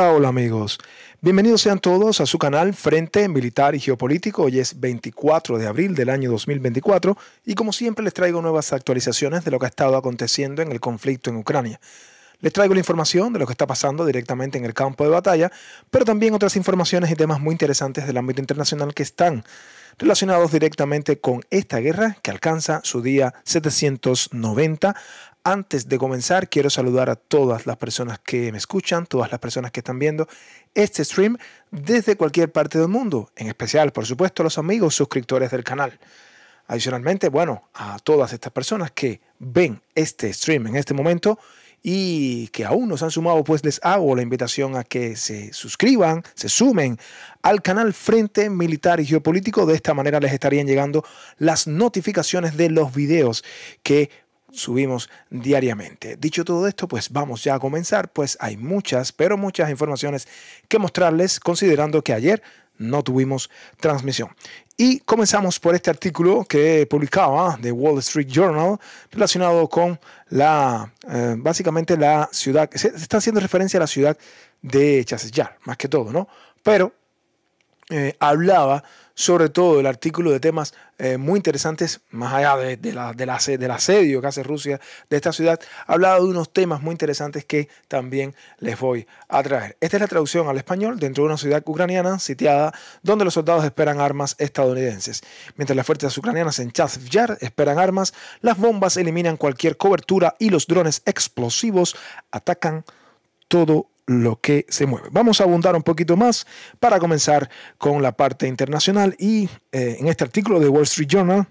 Hola, amigos. Bienvenidos sean todos a su canal Frente Militar y Geopolítico. Hoy es 24 de abril del año 2024 y como siempre les traigo nuevas actualizaciones de lo que ha estado aconteciendo en el conflicto en Ucrania. Les traigo la información de lo que está pasando directamente en el campo de batalla, pero también otras informaciones y temas muy interesantes del ámbito internacional que están relacionados directamente con esta guerra que alcanza su día 790 antes de comenzar, quiero saludar a todas las personas que me escuchan, todas las personas que están viendo este stream desde cualquier parte del mundo, en especial, por supuesto, los amigos suscriptores del canal. Adicionalmente, bueno, a todas estas personas que ven este stream en este momento y que aún no se han sumado, pues les hago la invitación a que se suscriban, se sumen al canal Frente Militar y Geopolítico. De esta manera les estarían llegando las notificaciones de los videos que subimos diariamente. Dicho todo esto, pues vamos ya a comenzar, pues hay muchas, pero muchas informaciones que mostrarles considerando que ayer no tuvimos transmisión. Y comenzamos por este artículo que publicaba The Wall Street Journal relacionado con la, eh, básicamente la ciudad, se, está haciendo referencia a la ciudad de Chaseyar, más que todo, ¿no? Pero eh, hablaba sobre todo el artículo de temas eh, muy interesantes, más allá de, la, de del asedio que hace Rusia de esta ciudad, ha hablado de unos temas muy interesantes que también les voy a traer. Esta es la traducción al español dentro de una ciudad ucraniana sitiada donde los soldados esperan armas estadounidenses. Mientras las fuerzas ucranianas en Chazvyar esperan armas, las bombas eliminan cualquier cobertura y los drones explosivos atacan todo lo que se mueve. Vamos a abundar un poquito más para comenzar con la parte internacional y eh, en este artículo de Wall Street Journal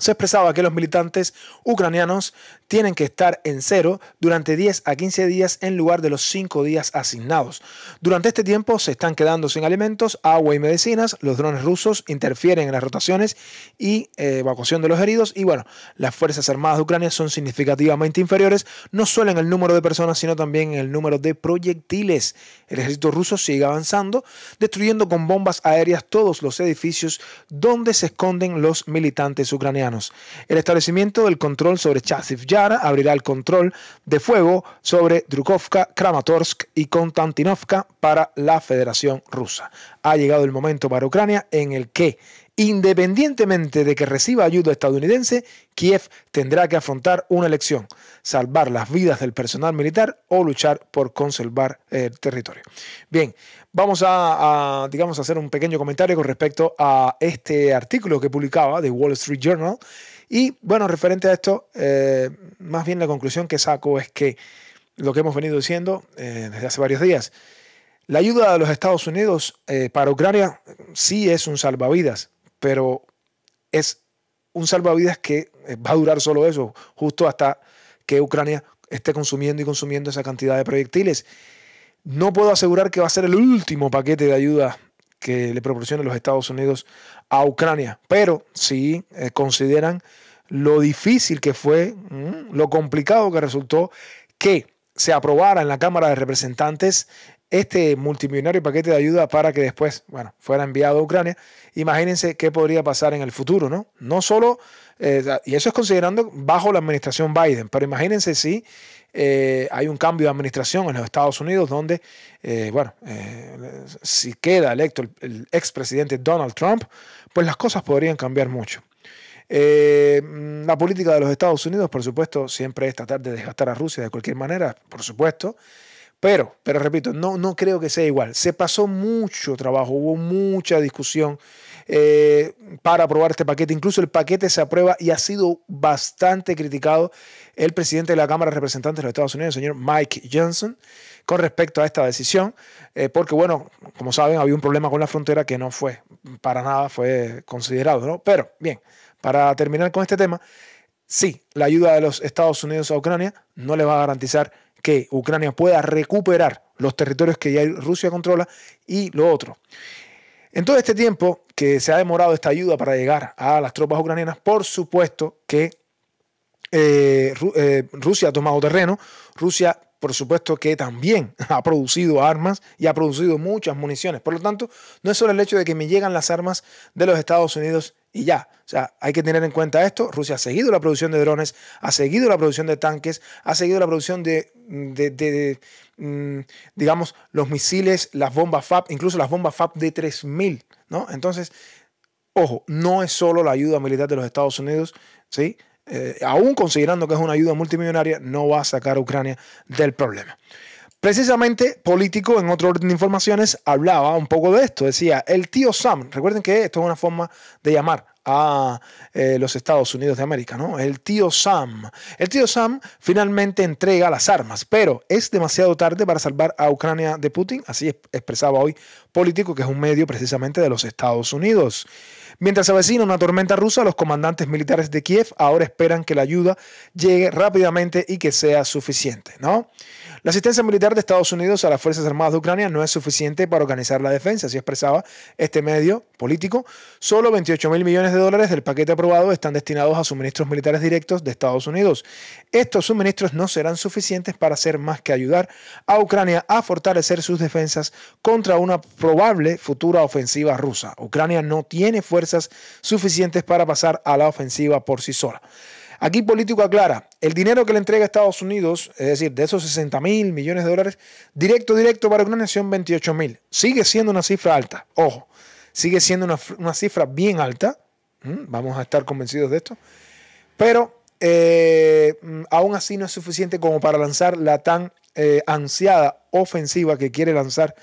se expresaba que los militantes ucranianos tienen que estar en cero durante 10 a 15 días en lugar de los 5 días asignados. Durante este tiempo se están quedando sin alimentos, agua y medicinas, los drones rusos interfieren en las rotaciones y eh, evacuación de los heridos y bueno, las Fuerzas Armadas de Ucrania son significativamente inferiores, no solo en el número de personas, sino también en el número de proyectiles. El ejército ruso sigue avanzando, destruyendo con bombas aéreas todos los edificios donde se esconden los militantes ucranianos. El establecimiento del control sobre Chasiv Yara abrirá el control de fuego sobre Drukovka, Kramatorsk y Konstantinovka para la Federación Rusa. Ha llegado el momento para Ucrania en el que Independientemente de que reciba ayuda estadounidense, Kiev tendrá que afrontar una elección, salvar las vidas del personal militar o luchar por conservar el territorio. Bien, Vamos a, a, digamos, hacer un pequeño comentario con respecto a este artículo que publicaba de Wall Street Journal. Y bueno, referente a esto, eh, más bien la conclusión que saco es que lo que hemos venido diciendo eh, desde hace varios días, la ayuda de los Estados Unidos eh, para Ucrania sí es un salvavidas, pero es un salvavidas que va a durar solo eso, justo hasta que Ucrania esté consumiendo y consumiendo esa cantidad de proyectiles. No puedo asegurar que va a ser el último paquete de ayuda que le proporcionen los Estados Unidos a Ucrania, pero sí eh, consideran lo difícil que fue, mm, lo complicado que resultó que se aprobara en la Cámara de Representantes este multimillonario paquete de ayuda para que después, bueno, fuera enviado a Ucrania. Imagínense qué podría pasar en el futuro, ¿no? No solo, eh, y eso es considerando bajo la administración Biden, pero imagínense si eh, hay un cambio de administración en los Estados Unidos donde, eh, bueno, eh, si queda electo el, expresidente Donald Trump, pues las cosas podrían cambiar mucho. Mm, la política de los Estados Unidos, por supuesto, siempre es tratar de desgastar a Rusia de cualquier manera, por supuesto. Pero, pero repito, no, no creo que sea igual. Se pasó mucho trabajo, hubo mucha discusión eh, para aprobar este paquete. Incluso el paquete se aprueba y ha sido bastante criticado el presidente de la Cámara de Representantes de los Estados Unidos, el señor Mike Johnson, con respecto a esta decisión, eh, porque bueno, como saben, había un problema con la frontera que no fue para nada, fue considerado, ¿no? Pero bien, para terminar con este tema, sí, la ayuda de los Estados Unidos a Ucrania no le va a garantizar que Ucrania pueda recuperar los territorios que ya Rusia controla y lo otro. En todo este tiempo que se ha demorado esta ayuda para llegar a las tropas ucranianas, por supuesto que eh, eh, Rusia ha tomado terreno, Rusia por supuesto que también ha producido armas y ha producido muchas municiones. Por lo tanto, no es solo el hecho de que me llegan las armas de los Estados Unidos y ya. O sea, hay que tener en cuenta esto. Rusia ha seguido la producción de drones, ha seguido la producción de tanques, ha seguido la producción de, mm, digamos, los misiles, las bombas FAB, incluso las bombas FAB de 3000, ¿no? Entonces, ojo, no es solo la ayuda militar de los Estados Unidos, ¿sí? Eh, aún considerando que es una ayuda multimillonaria, no va a sacar a Ucrania del problema. Precisamente, Político, en otro orden de informaciones, hablaba un poco de esto. Decía, el tío Sam, recuerden que esto es una forma de llamar a eh, los Estados Unidos de América, ¿no? El tío Sam. El tío Sam finalmente entrega las armas, pero es demasiado tarde para salvar a Ucrania de Putin, así expresaba hoy Político, que es un medio precisamente de los Estados Unidos. Mientras se avecina una tormenta rusa, los comandantes militares de Kiev ahora esperan que la ayuda llegue rápidamente y que sea suficiente, ¿no? La asistencia militar de Estados Unidos a las Fuerzas Armadas de Ucrania no es suficiente para organizar la defensa, así expresaba este medio político. Solo 28 mil millones de dólares del paquete aprobado están destinados a suministros militares directos de Estados Unidos. Estos suministros no serán suficientes para hacer más que ayudar a Ucrania a fortalecer sus defensas contra una probable futura ofensiva rusa. Ucrania no tiene fuerzas suficientes para pasar a la ofensiva por sí sola. Aquí político aclara, el dinero que le entrega a Estados Unidos, es decir, de esos 60 mil millones de dólares, directo, directo para una nación, 28 mil. Sigue siendo una cifra alta, ojo, sigue siendo una, cifra bien alta, vamos a estar convencidos de esto, pero eh, aún así no es suficiente como para lanzar la tan eh, ansiada ofensiva que quiere lanzar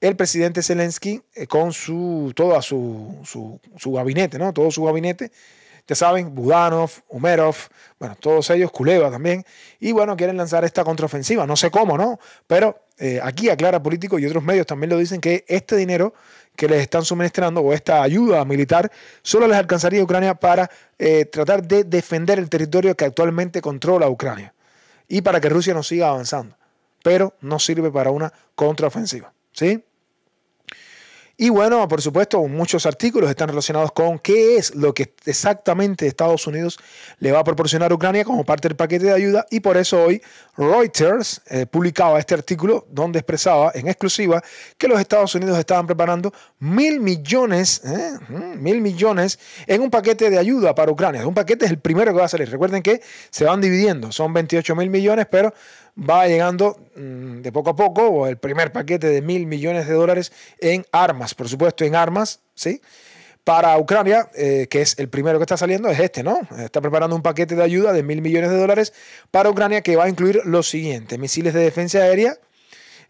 el presidente Zelensky eh, con su, todo su, su, su gabinete, ¿no? Todo su gabinete ya saben, Budanov, Umerov, bueno, todos ellos, Kuleva también. Y bueno, quieren lanzar esta contraofensiva. No sé cómo, ¿no? Pero eh, aquí aclara Político y otros medios también lo dicen que este dinero que les están suministrando o esta ayuda militar solo les alcanzaría a Ucrania para eh, tratar de defender el territorio que actualmente controla Ucrania y para que Rusia no siga avanzando. Pero no sirve para una contraofensiva. ¿Sí? Y bueno, por supuesto, muchos artículos están relacionados con qué es lo que exactamente Estados Unidos le va a proporcionar a Ucrania como parte del paquete de ayuda. Y por eso hoy Reuters eh, publicaba este artículo donde expresaba en exclusiva que los Estados Unidos estaban preparando mil millones, eh, mil millones en un paquete de ayuda para Ucrania. Un paquete es el primero que va a salir. Recuerden que se van dividiendo, son 28 mil millones, pero va llegando mm, de poco a poco, o el primer paquete de mil millones de dólares en armas, por supuesto, en armas, ¿sí? Para Ucrania, eh, que es el primero que está saliendo, es este, ¿no? Está preparando un paquete de ayuda de mil millones de dólares para Ucrania que va a incluir los siguientes, misiles de defensa aérea,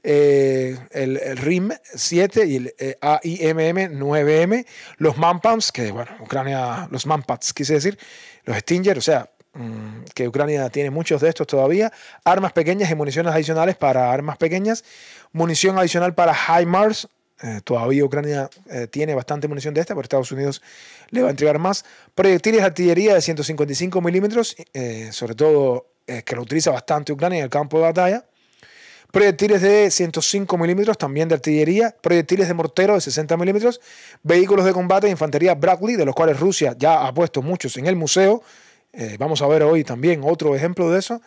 eh, el, RIM 7 y el eh, AIMM 9M, los MANPAMs, que bueno, Ucrania, los Mampats, quise decir, los Stinger, o sea, Mm, que Ucrania tiene muchos de estos todavía, armas pequeñas y municiones adicionales para armas pequeñas, munición adicional para HIMARS, mars. Eh, todavía Ucrania eh, tiene bastante munición de esta, pero Estados Unidos le va a entregar más, proyectiles de artillería de 155 milímetros, eh, sobre todo que lo utiliza bastante Ucrania en el campo de batalla, proyectiles de 105 milímetros, también de artillería, proyectiles de mortero de 60 milímetros, vehículos de combate de infantería Bradley, de los cuales Rusia ya ha puesto muchos en el museo, eh, vamos a ver hoy también otro ejemplo de eso.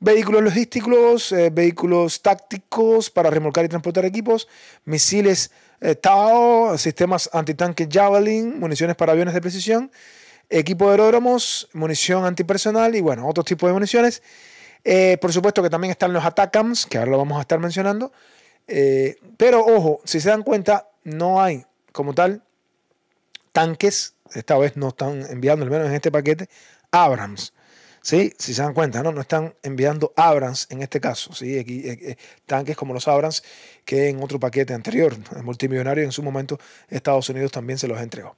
Vehículos logísticos, eh, vehículos tácticos para remolcar y transportar equipos, misiles eh, TAO, sistemas antitanque Javelin, municiones para aviones de precisión, equipo de aeródromos, munición antipersonal y bueno, otro tipo de municiones. por supuesto que también están los ATACAMS, que ahora lo vamos a estar mencionando. pero ojo, si se dan cuenta, no hay como tal tanques, esta vez no están enviando, al menos en este paquete, Abrams. ¿Sí? Si se dan cuenta, ¿no? No están enviando Abrams en este caso, ¿sí? Eh, eh, tanques como los Abrams que en otro paquete anterior, multimillonario, en su momento Estados Unidos también se los entregó.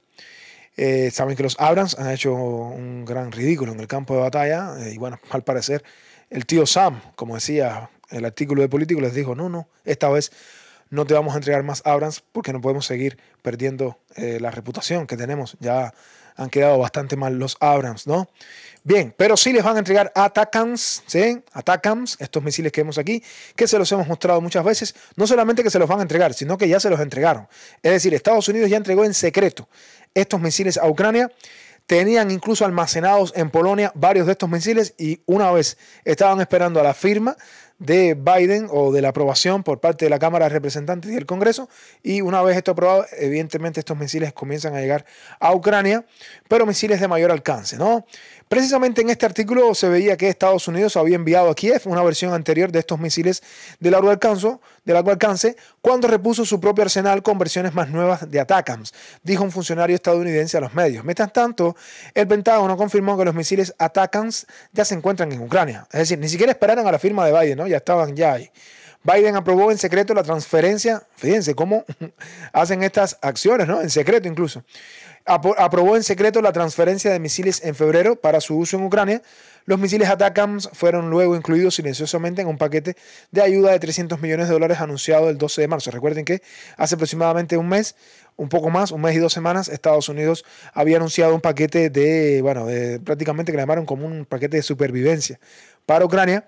Eh, saben que los Abrams han hecho un gran ridículo en el campo de batalla y bueno, al parecer el tío Sam, como decía el artículo de Político, les dijo, no, no, esta vez no te vamos a entregar más Abrams porque no podemos seguir perdiendo la reputación que tenemos ya han quedado bastante mal los Abrams, ¿no? Bien, pero sí les van a entregar Atacams, ¿sí? Atacams, estos misiles que vemos aquí, que se los hemos mostrado muchas veces. No solamente que se los van a entregar, sino que ya se los entregaron. Es decir, Estados Unidos ya entregó en secreto estos misiles a Ucrania. Tenían incluso almacenados en Polonia varios de estos misiles y una vez estaban esperando a la firma de Biden o de la aprobación por parte de la Cámara de Representantes y el Congreso. Y una vez esto aprobado, evidentemente estos misiles comienzan a llegar a Ucrania, pero misiles de mayor alcance, ¿no? Precisamente en este artículo se veía que Estados Unidos había enviado a Kiev una versión anterior de estos misiles de largo alcance, de alcance cuando repuso su propio arsenal con versiones más nuevas de Atacams, dijo un funcionario estadounidense a los medios. Mientras tanto, el Pentágono confirmó que los misiles Atacams ya se encuentran en Ucrania. Es decir, ni siquiera esperaron a la firma de Biden, ¿no? Ya estaban ya ahí. Biden aprobó en secreto la transferencia, fíjense cómo hacen estas acciones, ¿no? En secreto incluso, aprobó en secreto la transferencia de misiles en febrero para su uso en Ucrania. Los misiles Atacams fueron luego incluidos silenciosamente en un paquete de ayuda de 300 millones de dólares anunciado el 12 de marzo. Recuerden que hace aproximadamente un mes, un poco más, un mes y dos semanas, Estados Unidos había anunciado un paquete de, bueno, de, prácticamente que llamaron como un paquete de supervivencia para Ucrania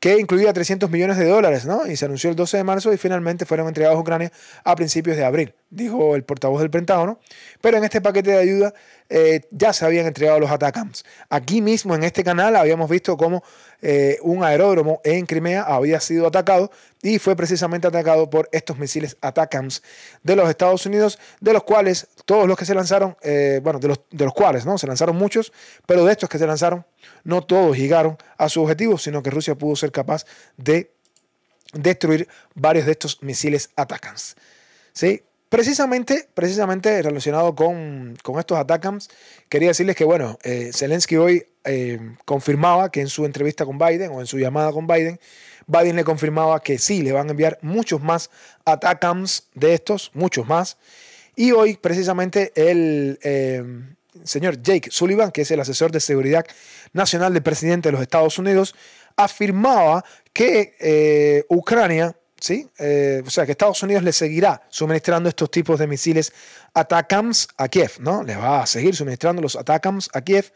que incluía 300 millones de dólares, ¿no? Y se anunció el 12 de marzo y finalmente fueron entregados a Ucrania a principios de abril dijo el portavoz del Pentágono, pero en este paquete de ayuda eh, ya se habían entregado los atacams. Aquí mismo en este canal habíamos visto cómo eh, un aeródromo en Crimea había sido atacado y fue precisamente atacado por estos misiles atacams de los Estados Unidos, de los cuales todos los que se lanzaron, eh, bueno, de los, de los cuales, ¿no? Se lanzaron muchos, pero de estos que se lanzaron, no todos llegaron a su objetivo, sino que Rusia pudo ser capaz de destruir varios de estos misiles atacams. ¿Sí? Precisamente, precisamente relacionado con, estos atacams, quería decirles que, bueno, eh, Zelensky hoy eh, confirmaba que en su entrevista con Biden o en su llamada con Biden, Biden le confirmaba que sí, le van a enviar muchos más atacams de estos, muchos más. Y hoy, precisamente, el eh, señor Jake Sullivan, que es el asesor de seguridad nacional del presidente de los Estados Unidos, afirmaba que Ucrania ¿sí? Eh, o sea, que Estados Unidos le seguirá suministrando estos tipos de misiles Atacams a Kiev, ¿no? Les va a seguir suministrando los Atacams a Kiev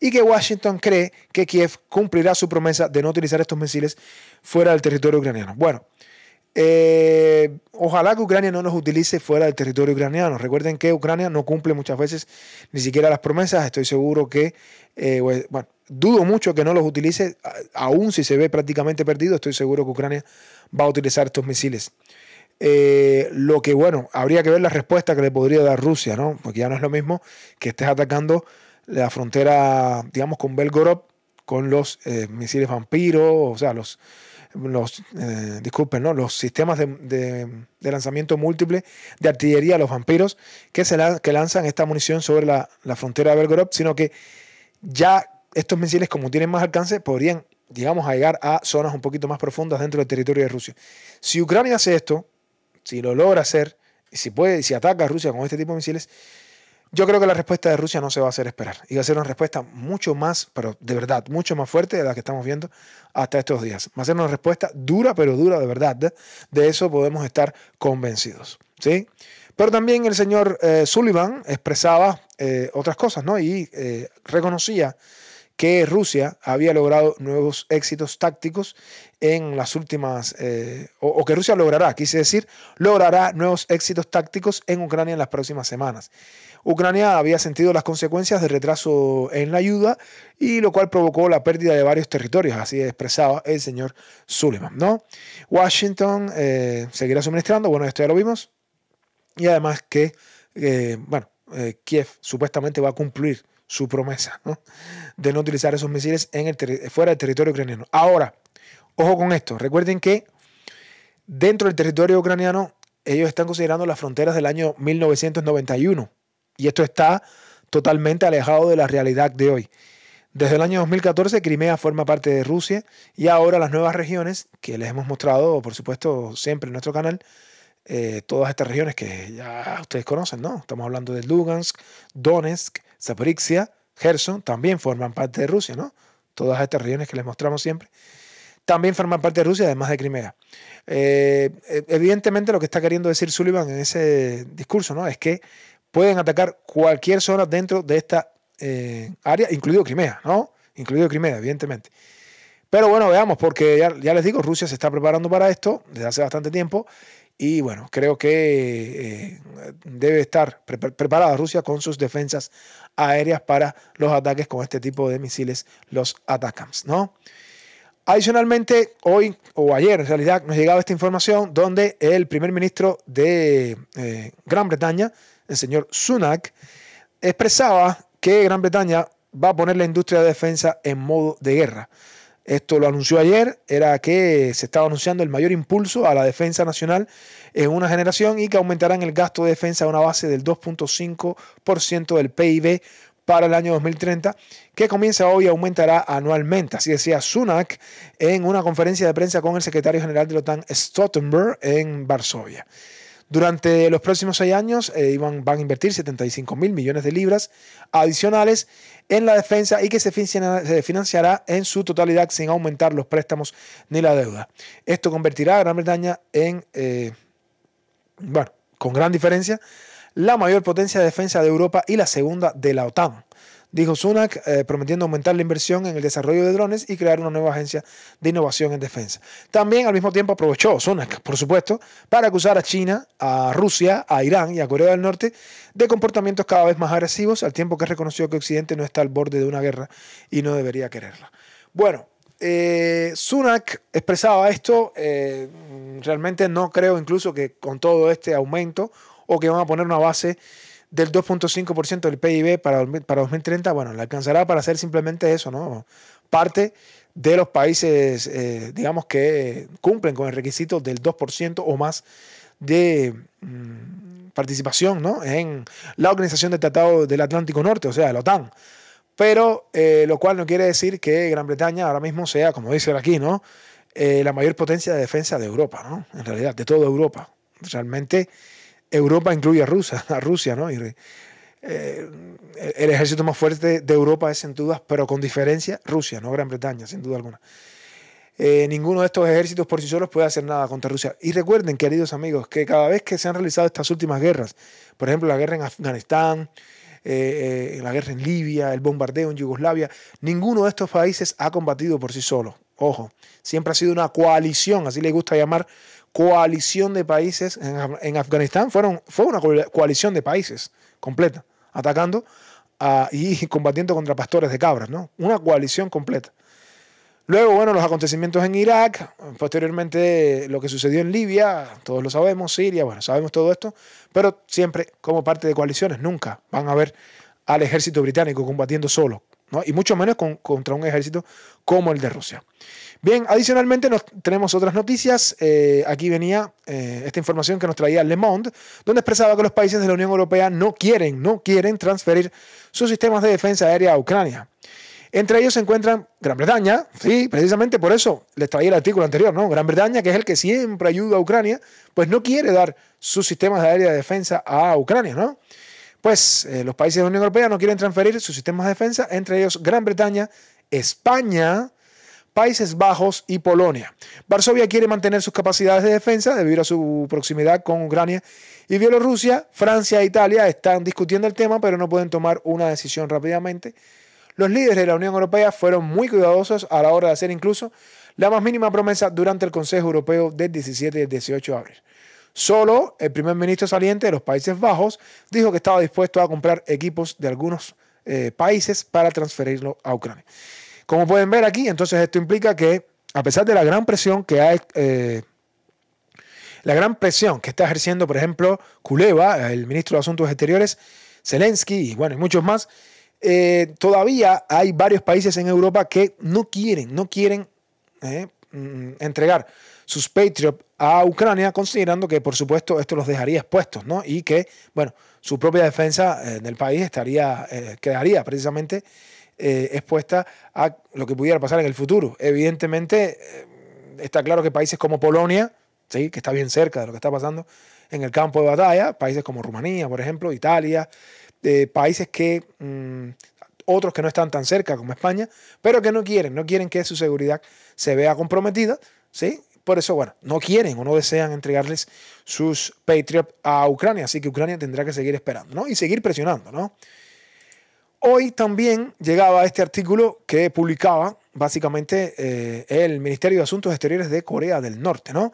y que Washington cree que Kiev cumplirá su promesa de no utilizar estos misiles fuera del territorio ucraniano. Bueno, eh, ojalá que Ucrania no nos utilice fuera del territorio ucraniano. Recuerden que Ucrania no cumple muchas veces ni siquiera las promesas. Estoy seguro que, eh, bueno, dudo mucho que no los utilice, aún si se ve prácticamente perdido. Estoy seguro que Ucrania va a utilizar estos misiles. Eh, lo que, bueno, habría que ver la respuesta que le podría dar Rusia, ¿no? Porque ya no es lo mismo que estés atacando la frontera, digamos, con Belgorod, con los misiles vampiros, o sea, los, los, eh, disculpen, los sistemas de, lanzamiento múltiple de artillería los vampiros que, se que lanzan esta munición sobre la, frontera de Belgorod, sino que ya estos misiles, como tienen más alcance, podrían, digamos, llegar a zonas un poquito más profundas dentro del territorio de Rusia. Si Ucrania hace esto, si lo logra hacer, si puede, si ataca a Rusia con este tipo de misiles, yo creo que la respuesta de Rusia no se va a hacer esperar y va a ser una respuesta mucho más, pero de verdad, mucho más fuerte de la que estamos viendo hasta estos días. Va a ser una respuesta dura, pero dura de verdad. De, eso podemos estar convencidos. ¿sí? Pero también el señor eh, Sullivan expresaba eh, otras cosas ¿no? y eh, reconocía que Rusia había logrado nuevos éxitos tácticos en las últimas, eh, o, que Rusia logrará, quise decir, logrará nuevos éxitos tácticos en Ucrania en las próximas semanas. Ucrania había sentido las consecuencias del retraso en la ayuda y lo cual provocó la pérdida de varios territorios, así expresaba el señor Suleiman. ¿no? Washington eh, seguirá suministrando, bueno, esto ya lo vimos, y además que, eh, bueno, Kiev supuestamente va a cumplir su promesa de no utilizar esos misiles en el fuera del territorio ucraniano. Ahora, ojo con esto, recuerden que dentro del territorio ucraniano ellos están considerando las fronteras del año 1991 y esto está totalmente alejado de la realidad de hoy. Desde el año 2014 Crimea forma parte de Rusia y ahora las nuevas regiones que les hemos mostrado, por supuesto, siempre en nuestro canal, eh, todas estas regiones que ya ustedes conocen, ¿no? Estamos hablando de Lugansk, Donetsk, Zaporizhia, Gerson, también forman parte de Rusia, ¿no? Todas estas regiones que les mostramos siempre también forman parte de Rusia, además de Crimea. Eh, e-, evidentemente lo que está queriendo decir Sullivan en ese discurso ¿no? es que pueden atacar cualquier zona dentro de esta eh, área, incluido Crimea, ¿no? Incluido Crimea, evidentemente. Pero bueno, veamos, porque ya, les digo, Rusia se está preparando para esto desde hace bastante tiempo y bueno, creo que eh, debe estar preparada Rusia con sus defensas aéreas para los ataques con este tipo de misiles, los ATACAMS. ¿no? Adicionalmente, hoy o ayer en realidad nos llegaba esta información donde el primer ministro de eh, Gran Bretaña, el señor Sunak, expresaba que Gran Bretaña va a poner la industria de defensa en modo de guerra. Esto lo anunció ayer, era que se estaba anunciando el mayor impulso a la defensa nacional en una generación y que aumentarán el gasto de defensa a una base del 2.5% del PIB para el año 2030, que comienza hoy y aumentará anualmente. Así decía Sunak en una conferencia de prensa con el secretario general de la OTAN, Stoltenberg, en Varsovia. Durante los próximos seis años eh, van, a invertir 75 mil millones de libras adicionales en la defensa y que se, financiará en su totalidad sin aumentar los préstamos ni la deuda. Esto convertirá a Gran Bretaña en, eh, bueno, con gran diferencia, la mayor potencia de defensa de Europa y la segunda de la OTAN dijo Sunak, eh, prometiendo aumentar la inversión en el desarrollo de drones y crear una nueva agencia de innovación en defensa. También al mismo tiempo aprovechó Sunak, por supuesto, para acusar a China, a Rusia, a Irán y a Corea del Norte de comportamientos cada vez más agresivos, al tiempo que reconoció que Occidente no está al borde de una guerra y no debería quererla. Bueno, eh, Sunak expresaba esto, eh, realmente no creo incluso que con todo este aumento o que van a poner una base del 2.5% del PIB para, para 2030, bueno, la alcanzará para hacer simplemente eso, ¿no? Parte de los países, eh, digamos, que cumplen con el requisito del 2% o más de mm, participación ¿no? en la Organización del Tratado del Atlántico Norte, o sea, la OTAN. Pero eh, lo cual no quiere decir que Gran Bretaña ahora mismo sea, como dice aquí, ¿no? Eh, la mayor potencia de defensa de Europa, ¿no? En realidad, de toda Europa. Realmente Europa incluye a Rusia, a Rusia ¿no? Eh, el ejército más fuerte de Europa es sin duda, pero con diferencia, Rusia, no Gran Bretaña, sin duda alguna. Eh, ninguno de estos ejércitos por sí solos puede hacer nada contra Rusia. Y recuerden, queridos amigos, que cada vez que se han realizado estas últimas guerras, por ejemplo, la guerra en Afganistán, eh, la guerra en Libia, el bombardeo en Yugoslavia, ninguno de estos países ha combatido por sí solo. Ojo, siempre ha sido una coalición, así le gusta llamar coalición de países en, Afganistán, fueron, fue una coalición de países completa, atacando y combatiendo contra pastores de cabras, ¿no? Una coalición completa. Luego, bueno, los acontecimientos en Irak, posteriormente lo que sucedió en Libia, todos lo sabemos, Siria, bueno, sabemos todo esto, pero siempre como parte de coaliciones, nunca van a ver al ejército británico combatiendo solo, y mucho menos contra un ejército como el de Rusia. Bien, adicionalmente tenemos otras noticias. Eh, aquí venía eh, esta información que nos traía Le Monde, donde expresaba que los países de la Unión Europea no quieren, no quieren transferir sus sistemas de defensa aérea a Ucrania. Entre ellos se encuentran Gran Bretaña, sí, precisamente por eso les traía el artículo anterior, ¿no? Gran Bretaña, que es el que siempre ayuda a Ucrania, pues no quiere dar sus sistemas de aérea de defensa a Ucrania, ¿no? Pues eh, los países de la Unión Europea no quieren transferir sus sistemas de defensa, entre ellos Gran Bretaña, España, Países Bajos y Polonia. Varsovia quiere mantener sus capacidades de defensa debido a su proximidad con Ucrania y Bielorrusia. Francia e Italia están discutiendo el tema, pero no pueden tomar una decisión rápidamente. Los líderes de la Unión Europea fueron muy cuidadosos a la hora de hacer incluso la más mínima promesa durante el Consejo Europeo del 17 y 18 de abril. Solo el primer ministro saliente de los Países Bajos dijo que estaba dispuesto a comprar equipos de algunos eh, países para transferirlo a Ucrania. Como pueden ver aquí, entonces esto implica que a pesar de la gran presión que hay... Eh, la gran presión que está ejerciendo, por ejemplo, Kuleva, el ministro de Asuntos Exteriores, Zelensky y bueno, y muchos más, eh, todavía hay varios países en Europa que no quieren, no quieren mm, entregar sus patriots a Ucrania, considerando que, por supuesto, esto los dejaría expuestos, ¿no? Y que, bueno, su propia defensa eh, en del país estaría, eh, quedaría precisamente eh, expuesta a lo que pudiera pasar en el futuro. Evidentemente, está claro que países como Polonia, ¿sí? que está bien cerca de lo que está pasando en el campo de batalla, países como Rumanía, por ejemplo, Italia, países que mm, otros que no están tan cerca como España, pero que no quieren, no quieren que su seguridad se vea comprometida, ¿sí? Por eso, bueno, no quieren o no desean entregarles sus Patriot a Ucrania, así que Ucrania tendrá que seguir esperando, Y seguir presionando, ¿no? Hoy también llegaba este artículo que publicaba básicamente eh, el Ministerio de Asuntos Exteriores de Corea del Norte, ¿no?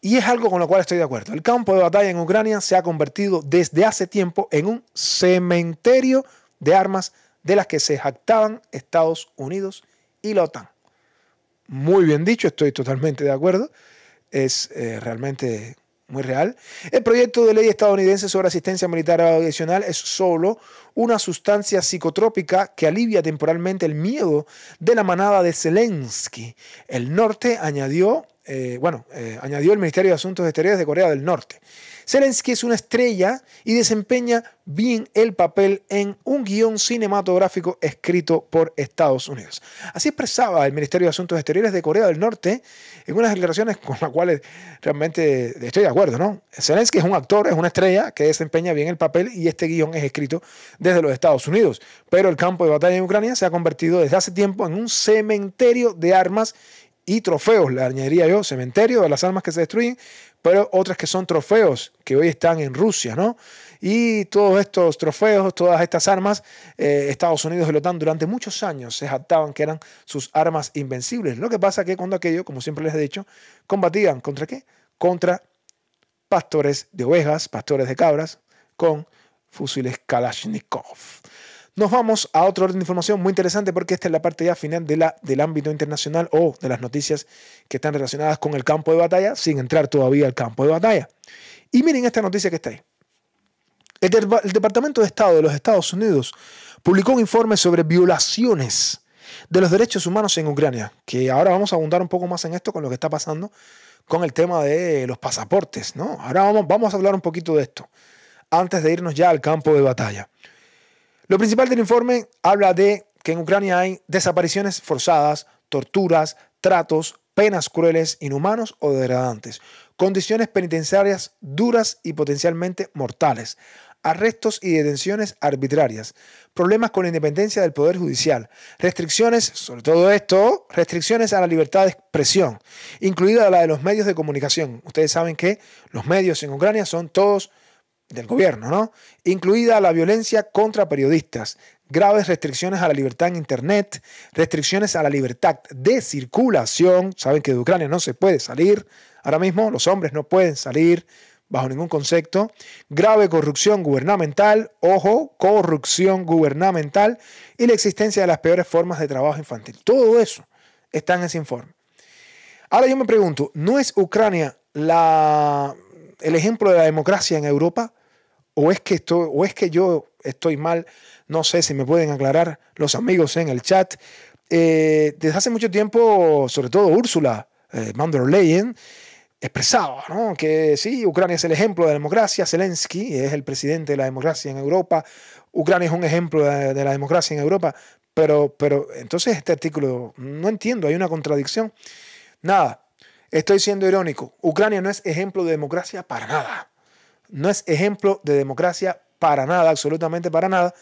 Y es algo con lo cual estoy de acuerdo. El campo de batalla en Ucrania se ha convertido desde hace tiempo en un cementerio de armas de las que se jactaban Estados Unidos y la OTAN muy bien dicho, estoy totalmente de acuerdo, es eh, realmente muy real. El proyecto de ley estadounidense sobre asistencia militar adicional es solo una sustancia psicotrópica que alivia temporalmente el miedo de la manada de Zelensky. El norte añadió eh, bueno, eh, añadió el Ministerio de Asuntos Exteriores de Corea del Norte. Zelensky es una estrella y desempeña bien el papel en un guión cinematográfico escrito por Estados Unidos. Así expresaba el Ministerio de Asuntos Exteriores de Corea del Norte en unas declaraciones con las cuales realmente estoy de acuerdo, ¿no? Zelensky es un actor, es una estrella que desempeña bien el papel y este guión es escrito desde los Estados Unidos. Pero el campo de batalla en Ucrania se ha convertido desde hace tiempo en un cementerio de armas y trofeos, le añadiría yo, cementerio de las armas que se destruyen, pero otras que son trofeos que hoy están en Rusia, ¿no? Y todos estos trofeos, todas estas armas, eh, Estados Unidos y la OTAN durante muchos años se jactaban que eran sus armas invencibles. Lo que pasa que cuando aquello, como siempre les he dicho, combatían contra qué? Contra pastores de ovejas, pastores de cabras, con fusiles Kalashnikov. Nos vamos a otro orden de información muy interesante porque esta es la parte ya final del ámbito internacional o de las noticias que están relacionadas con el campo de batalla sin entrar todavía al campo de batalla. Y miren esta noticia que está ahí. El, el Departamento de Estado de los Estados Unidos publicó un informe sobre violaciones de los derechos humanos en Ucrania, que ahora vamos a abundar un poco más en esto con lo que está pasando con el tema de los pasaportes, ¿no? Ahora vamos, vamos a hablar un poquito de esto, antes de irnos ya al campo de batalla. Lo principal del informe habla de que en Ucrania hay desapariciones forzadas, torturas, tratos, penas crueles, inhumanos o degradantes, condiciones penitenciarias duras y potencialmente mortales, arrestos y detenciones arbitrarias, problemas con la independencia del Poder Judicial, restricciones, sobre todo esto, restricciones a la libertad de expresión, incluida la de los medios de comunicación. Ustedes saben que los medios en Ucrania son todos del gobierno, ¿no? Incluida la violencia contra periodistas, graves restricciones a la libertad en Internet, restricciones a la libertad de circulación. Saben que de Ucrania no se puede salir. Ahora mismo los hombres no pueden salir bajo ningún concepto. Grave corrupción gubernamental, ojo, corrupción gubernamental y la existencia de las peores formas de trabajo infantil. Todo eso está en ese informe. Ahora yo me pregunto, ¿no es Ucrania el ejemplo de la democracia en Europa? o es que o es que yo estoy mal, no sé si me pueden aclarar los amigos en el chat. Eh, desde hace mucho tiempo, sobre todo Úrsula eh, von der Leyen, expresaba que sí, Ucrania es el ejemplo de la democracia, Zelensky es el presidente de la democracia en Europa, Ucrania es un ejemplo de, la democracia en Europa, pero, pero entonces este artículo, no entiendo, hay una contradicción. Nada, estoy siendo irónico, Ucrania no es ejemplo de democracia para nada. No es ejemplo de democracia para nada, absolutamente para nada.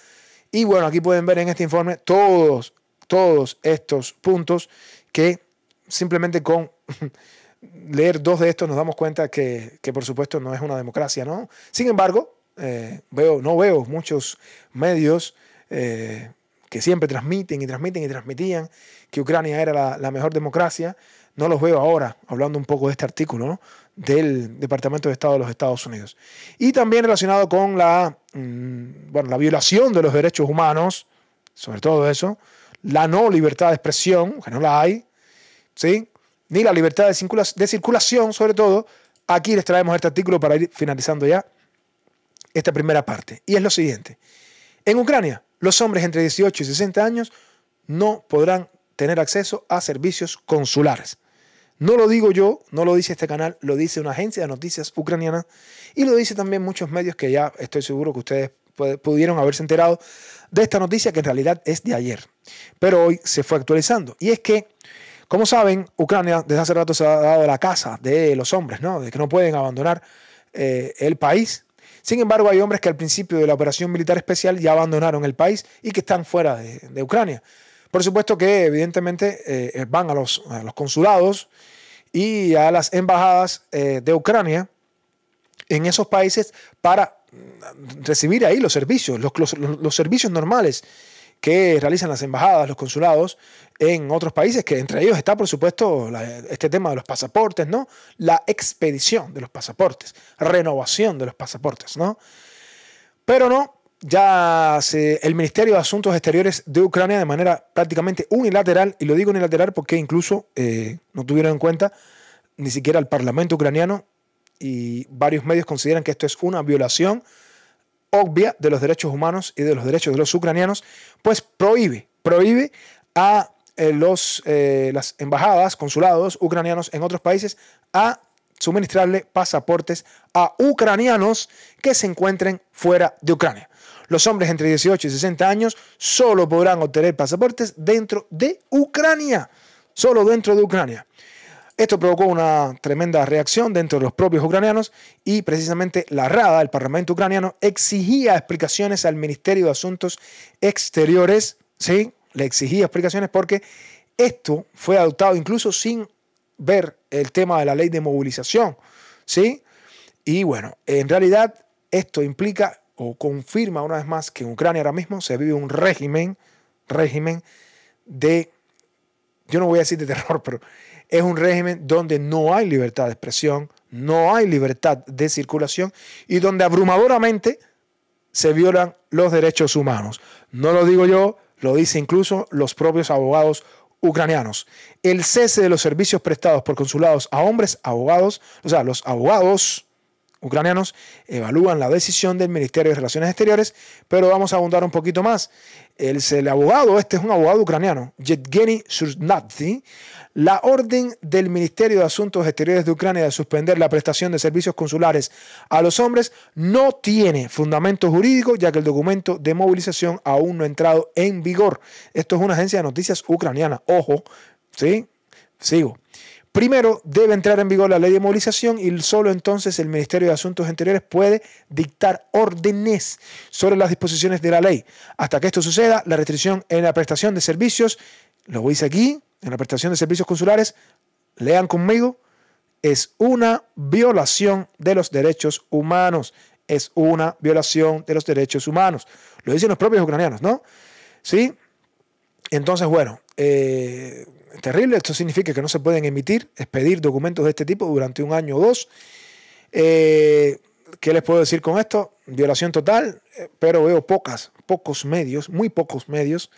Y bueno, aquí pueden ver en este informe todos, todos estos puntos que simplemente con leer dos de estos nos damos cuenta que, que por supuesto no es una democracia, ¿no? Sin embargo, eh, veo, no veo muchos medios eh, que siempre transmiten y transmiten y transmitían que Ucrania era la, la, mejor democracia. No los veo ahora hablando un poco de este artículo, ¿no? del Departamento de Estado de los Estados Unidos. Y también relacionado con la, mm, bueno, la violación de los derechos humanos, sobre todo eso, la no libertad de expresión, que no la hay, ¿sí? ni la libertad de, de circulación, sobre todo. Aquí les traemos este artículo para ir finalizando ya esta primera parte. Y es lo siguiente. En Ucrania, los hombres entre 18 y 60 años no podrán tener acceso a servicios consulares. No lo digo yo, no lo dice este canal, lo dice una agencia de noticias ucraniana y lo dice también muchos medios que ya estoy seguro que ustedes pudieron haberse enterado de esta noticia que en realidad es de ayer, pero hoy se fue actualizando. Y es que, como saben, Ucrania desde hace rato se ha dado la casa de los hombres, ¿no? de que no pueden abandonar eh, el país. Sin embargo, hay hombres que al principio de la operación militar especial ya abandonaron el país y que están fuera de Ucrania. Por supuesto que evidentemente eh, eh, van a los, consulados y a las embajadas eh, de Ucrania en esos países para mm, recibir ahí los servicios, los, servicios normales que realizan las embajadas, los consulados en otros países, que entre ellos está, por supuesto, este tema de los pasaportes, ¿no? La expedición de los pasaportes, renovación de los pasaportes, ¿no? Pero no, ya se, el Ministerio de Asuntos Exteriores de Ucrania de manera prácticamente unilateral, y lo digo unilateral porque incluso eh, no tuvieron en cuenta ni siquiera el Parlamento ucraniano y varios medios consideran que esto es una violación obvia de los derechos humanos y de los derechos de los ucranianos, pues prohíbe, prohíbe a eh, los, eh, las embajadas, consulados ucranianos en otros países a suministrarle pasaportes a ucranianos que se encuentren fuera de Ucrania los hombres entre 18 y 60 años solo podrán obtener pasaportes dentro de Ucrania. Solo dentro de Ucrania. Esto provocó una tremenda reacción dentro de los propios ucranianos y precisamente la Rada, el Parlamento ucraniano, exigía explicaciones al Ministerio de Asuntos Exteriores, ¿sí? Le exigía explicaciones porque esto fue adoptado incluso sin ver el tema de la ley de movilización, ¿sí? Y bueno, en realidad esto implica o confirma una vez más que en Ucrania ahora mismo se vive un régimen, régimen de, yo no voy a decir de terror, pero es un régimen donde no hay libertad de expresión, no hay libertad de circulación y donde abrumadoramente se violan los derechos humanos. No lo digo yo, lo dicen incluso los propios abogados ucranianos. El cese de los servicios prestados por consulados a hombres abogados, o sea, los abogados ucranianos evalúan la decisión del Ministerio de Relaciones Exteriores, pero vamos a abundar un poquito más. El, el abogado, este es un abogado ucraniano, Yevgeny Surznadzi, la orden del Ministerio de Asuntos Exteriores de Ucrania de suspender la prestación de servicios consulares a los hombres no tiene fundamento jurídico, ya que el documento de movilización aún no ha entrado en vigor. Esto es una agencia de noticias ucraniana, ojo, ¿sí? Sigo. Primero, debe entrar en vigor la ley de movilización y solo entonces el Ministerio de Asuntos Interiores puede dictar órdenes sobre las disposiciones de la ley. Hasta que esto suceda, la restricción en la prestación de servicios, lo dice aquí, en la prestación de servicios consulares, lean conmigo, es una violación de los derechos humanos. Es una violación de los derechos humanos. Lo dicen los propios ucranianos, ¿no? Sí. Entonces, bueno, eh, terrible. Esto significa que no se pueden emitir, expedir documentos de este tipo durante un año o dos. Eh, ¿Qué les puedo decir con esto? Violación total, eh, pero veo pocas, pocos medios, muy pocos medios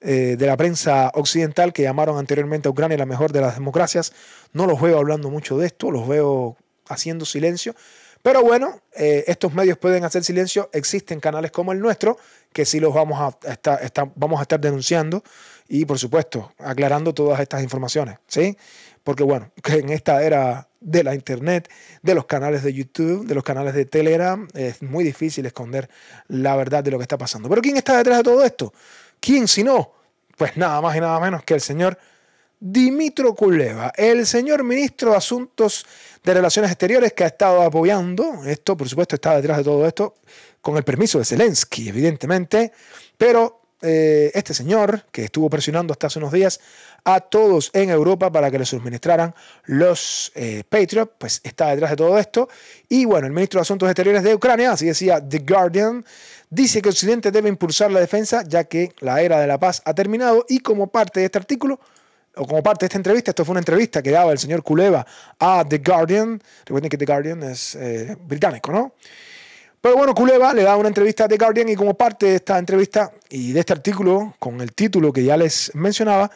eh, de la prensa occidental que llamaron anteriormente a Ucrania la mejor de las democracias. No los veo hablando mucho de esto, los veo haciendo silencio. Pero bueno, estos medios pueden hacer silencio. Existen canales como el nuestro que sí los vamos a estar denunciando y por supuesto aclarando todas estas informaciones, ¿sí? Porque bueno, en esta era de la internet, de los canales de YouTube, de los canales de Telegram, es muy difícil esconder la verdad de lo que está pasando. Pero ¿quién está detrás de todo esto? ¿Quién si no? Pues nada más y nada menos que el señor Dimitro Kuleva, el señor ministro de Asuntos de Relaciones Exteriores que ha estado apoyando, esto por supuesto está detrás de todo esto, con el permiso de Zelensky, evidentemente, pero eh, este señor, que estuvo presionando hasta hace unos días a todos en Europa para que le suministraran los eh, Patriots, pues está detrás de todo esto. Y bueno, el ministro de Asuntos Exteriores de Ucrania, así decía The Guardian, dice que Occidente debe impulsar la defensa ya que la era de la paz ha terminado y como parte de este artículo, o como parte de esta entrevista, esto fue una entrevista que daba el señor Kuleva a The Guardian, recuerden que The Guardian es eh, británico, ¿no? Pero bueno, Culeva le da una entrevista a The Guardian y como parte de esta entrevista y de este artículo con el título que ya les mencionaba,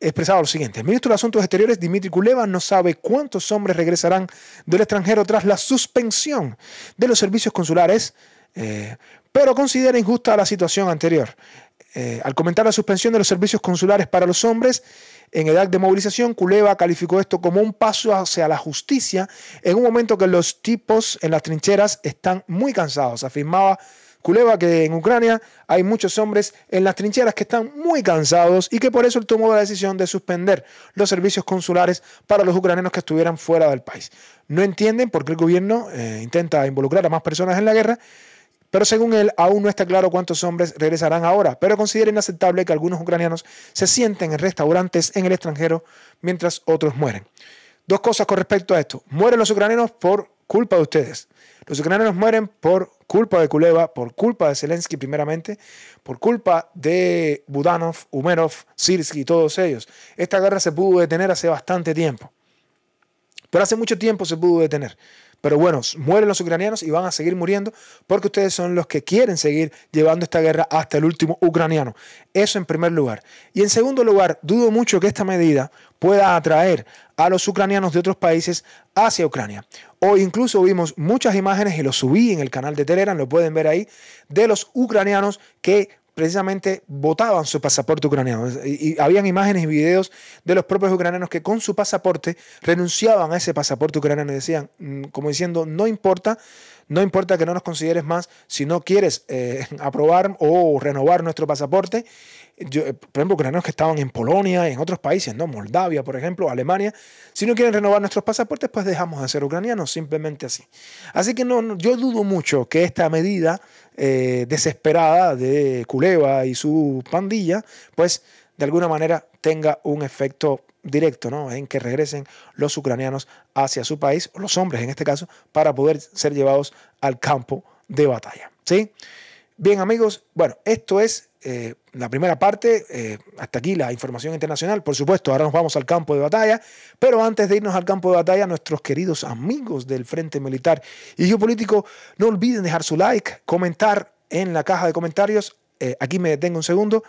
expresaba lo siguiente. El ministro de Asuntos Exteriores, Dimitri Culeva, no sabe cuántos hombres regresarán del extranjero tras la suspensión de los servicios consulares, eh, pero considera injusta la situación anterior. Eh, al comentar la suspensión de los servicios consulares para los hombres, en edad de movilización, Kuleva calificó esto como un paso hacia la justicia en un momento que los tipos en las trincheras están muy cansados. Afirmaba Kuleva que en Ucrania hay muchos hombres en las trincheras que están muy cansados y que por eso él tomó la decisión de suspender los servicios consulares para los ucranianos que estuvieran fuera del país. No entienden por qué el gobierno eh, intenta involucrar a más personas en la guerra pero según él, aún no está claro cuántos hombres regresarán ahora, pero considera inaceptable que algunos ucranianos se sienten en restaurantes en el extranjero mientras otros mueren. Dos cosas con respecto a esto. Mueren los ucranianos por culpa de ustedes. Los ucranianos mueren por culpa de Kuleva, por culpa de Zelensky primeramente, por culpa de Budanov, Umerov, Sirsky y todos ellos. Esta guerra se pudo detener hace bastante tiempo. Pero hace mucho tiempo se pudo detener. Pero bueno, mueren los ucranianos y van a seguir muriendo porque ustedes son los que quieren seguir llevando esta guerra hasta el último ucraniano. Eso en primer lugar. Y en segundo lugar, dudo mucho que esta medida pueda atraer a los ucranianos de otros países hacia Ucrania. O incluso vimos muchas imágenes y lo subí en el canal de Telegram, lo pueden ver ahí, de los ucranianos que precisamente votaban su pasaporte ucraniano. Y, habían imágenes y videos de los propios ucranianos que con su pasaporte renunciaban a ese pasaporte ucraniano y decían, mm, como diciendo, no importa, no importa que no nos consideres más, si no quieres eh, aprobar o renovar nuestro pasaporte, eh, por ejemplo, ucranianos que estaban en Polonia, en otros países, ¿no? Moldavia, por ejemplo, Alemania, si no quieren renovar nuestros pasaportes, pues dejamos de ser ucranianos, simplemente así. Así que yo dudo mucho que esta medida eh, desesperada de Culeva y su pandilla, pues de alguna manera tenga un efecto directo, ¿no? En que regresen los ucranianos hacia su país, los hombres en este caso, para poder ser llevados al campo de batalla. ¿Sí? Bien, amigos, bueno, esto es eh, la primera parte, eh, hasta aquí la información internacional, por supuesto, ahora nos vamos al campo de batalla, pero antes de irnos al campo de batalla, nuestros queridos amigos del Frente Militar y Geopolítico, no olviden dejar su like, comentar en la caja de comentarios, eh, aquí me detengo un segundo,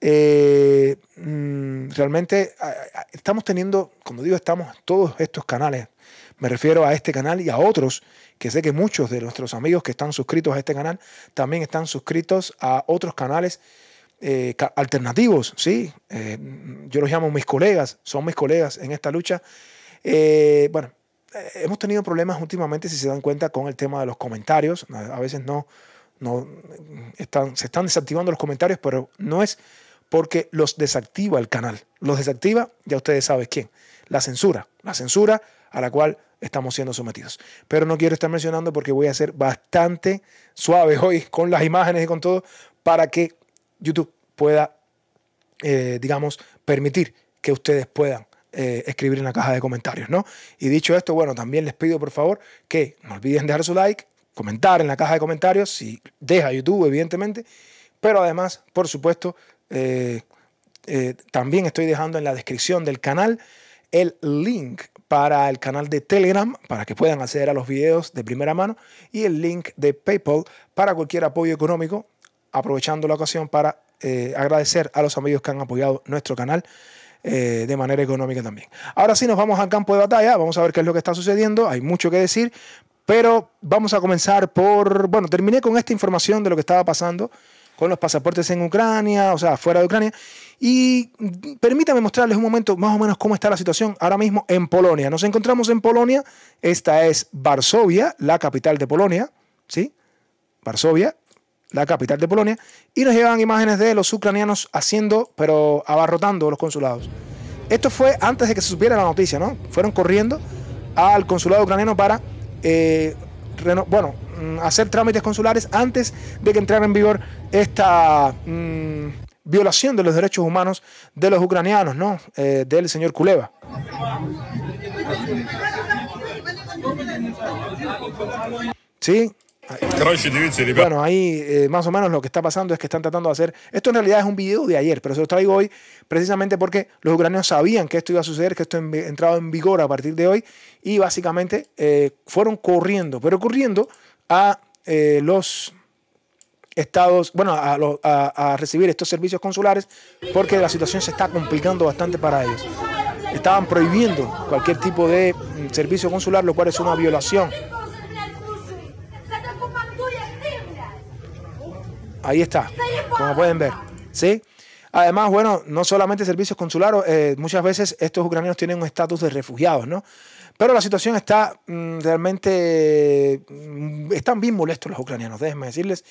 eh, mm, realmente estamos teniendo, como digo, estamos todos estos canales, me refiero a este canal y a otros, que sé que muchos de nuestros amigos que están suscritos a este canal también están suscritos a otros canales eh, alternativos, ¿sí? Eh, yo los llamo mis colegas, son mis colegas en esta lucha. Eh, bueno, hemos tenido problemas últimamente, si se dan cuenta, con el tema de los comentarios. A veces no, no están, se están desactivando los comentarios, pero no es porque los desactiva el canal. Los desactiva, ya ustedes saben quién. La censura, la censura a la cual estamos siendo sometidos. Pero no quiero estar mencionando porque voy a ser bastante suave hoy con las imágenes y con todo para que YouTube pueda, eh, digamos, permitir que ustedes puedan eh, escribir en la caja de comentarios, ¿no? Y dicho esto, bueno, también les pido por favor que no olviden dejar su like, comentar en la caja de comentarios, si deja YouTube, evidentemente, pero además, por supuesto, eh, también estoy dejando en la descripción del canal el link para el canal de Telegram para que puedan acceder a los videos de primera mano y el link de PayPal para cualquier apoyo económico aprovechando la ocasión para eh, agradecer a los amigos que han apoyado nuestro canal. Eh, de manera económica también. Ahora sí, nos vamos al campo de batalla, vamos a ver qué es lo que está sucediendo, hay mucho que decir, pero vamos a comenzar por, bueno, terminé con esta información de lo que estaba pasando con los pasaportes en Ucrania, o sea, fuera de Ucrania, y permítame mostrarles un momento más o menos cómo está la situación ahora mismo en Polonia. Nos encontramos en Polonia, esta es Varsovia, la capital de Polonia, ¿sí? Varsovia, la capital de Polonia, y nos llevan imágenes de los ucranianos haciendo, pero abarrotando los consulados. Esto fue antes de que se supiera la noticia, ¿no? Fueron corriendo al consulado ucraniano para, eh, bueno, mm, hacer trámites consulares antes de que entrara en vigor esta mm, violación de los derechos humanos de los ucranianos, ¿no? Eh, del señor Kuleva. Sí, bueno, ahí eh, más o menos lo que está pasando es que están tratando de hacer. Esto en realidad es un video de ayer, pero se lo traigo hoy precisamente porque los ucranianos sabían que esto iba a suceder, que esto entrado en vigor a partir de hoy y básicamente eh, fueron corriendo, pero corriendo a eh, los estados, bueno, a recibir estos servicios consulares porque la situación se está complicando bastante para ellos. Estaban prohibiendo cualquier tipo de mm, servicio consular, lo cual es una violación Ahí está, como pueden ver. ¿Sí? Además, bueno, no solamente servicios consulares, eh, muchas veces estos ucranianos tienen un estatus de refugiados, ¿no? Pero la situación está mm, realmente... Mm, están bien molestos los ucranianos, déjenme decirles.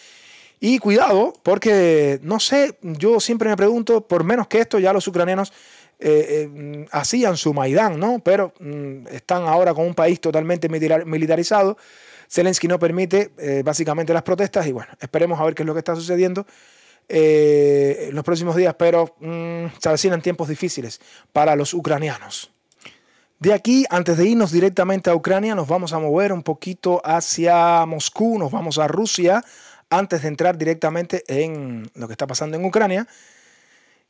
Y cuidado, porque no sé, yo siempre me pregunto, por menos que esto, ya los ucranianos eh, eh, hacían su Maidán, ¿no? Pero mm, están ahora con un país totalmente militarizado. Zelensky no permite eh, básicamente las protestas y bueno, esperemos a ver qué es lo que está sucediendo. Eh, en los próximos días, pero mm, se avecinan tiempos difíciles para los ucranianos. De aquí, antes de irnos directamente a Ucrania, nos vamos a mover un poquito hacia Moscú, nos vamos a Rusia, antes de entrar directamente en lo que está pasando en Ucrania.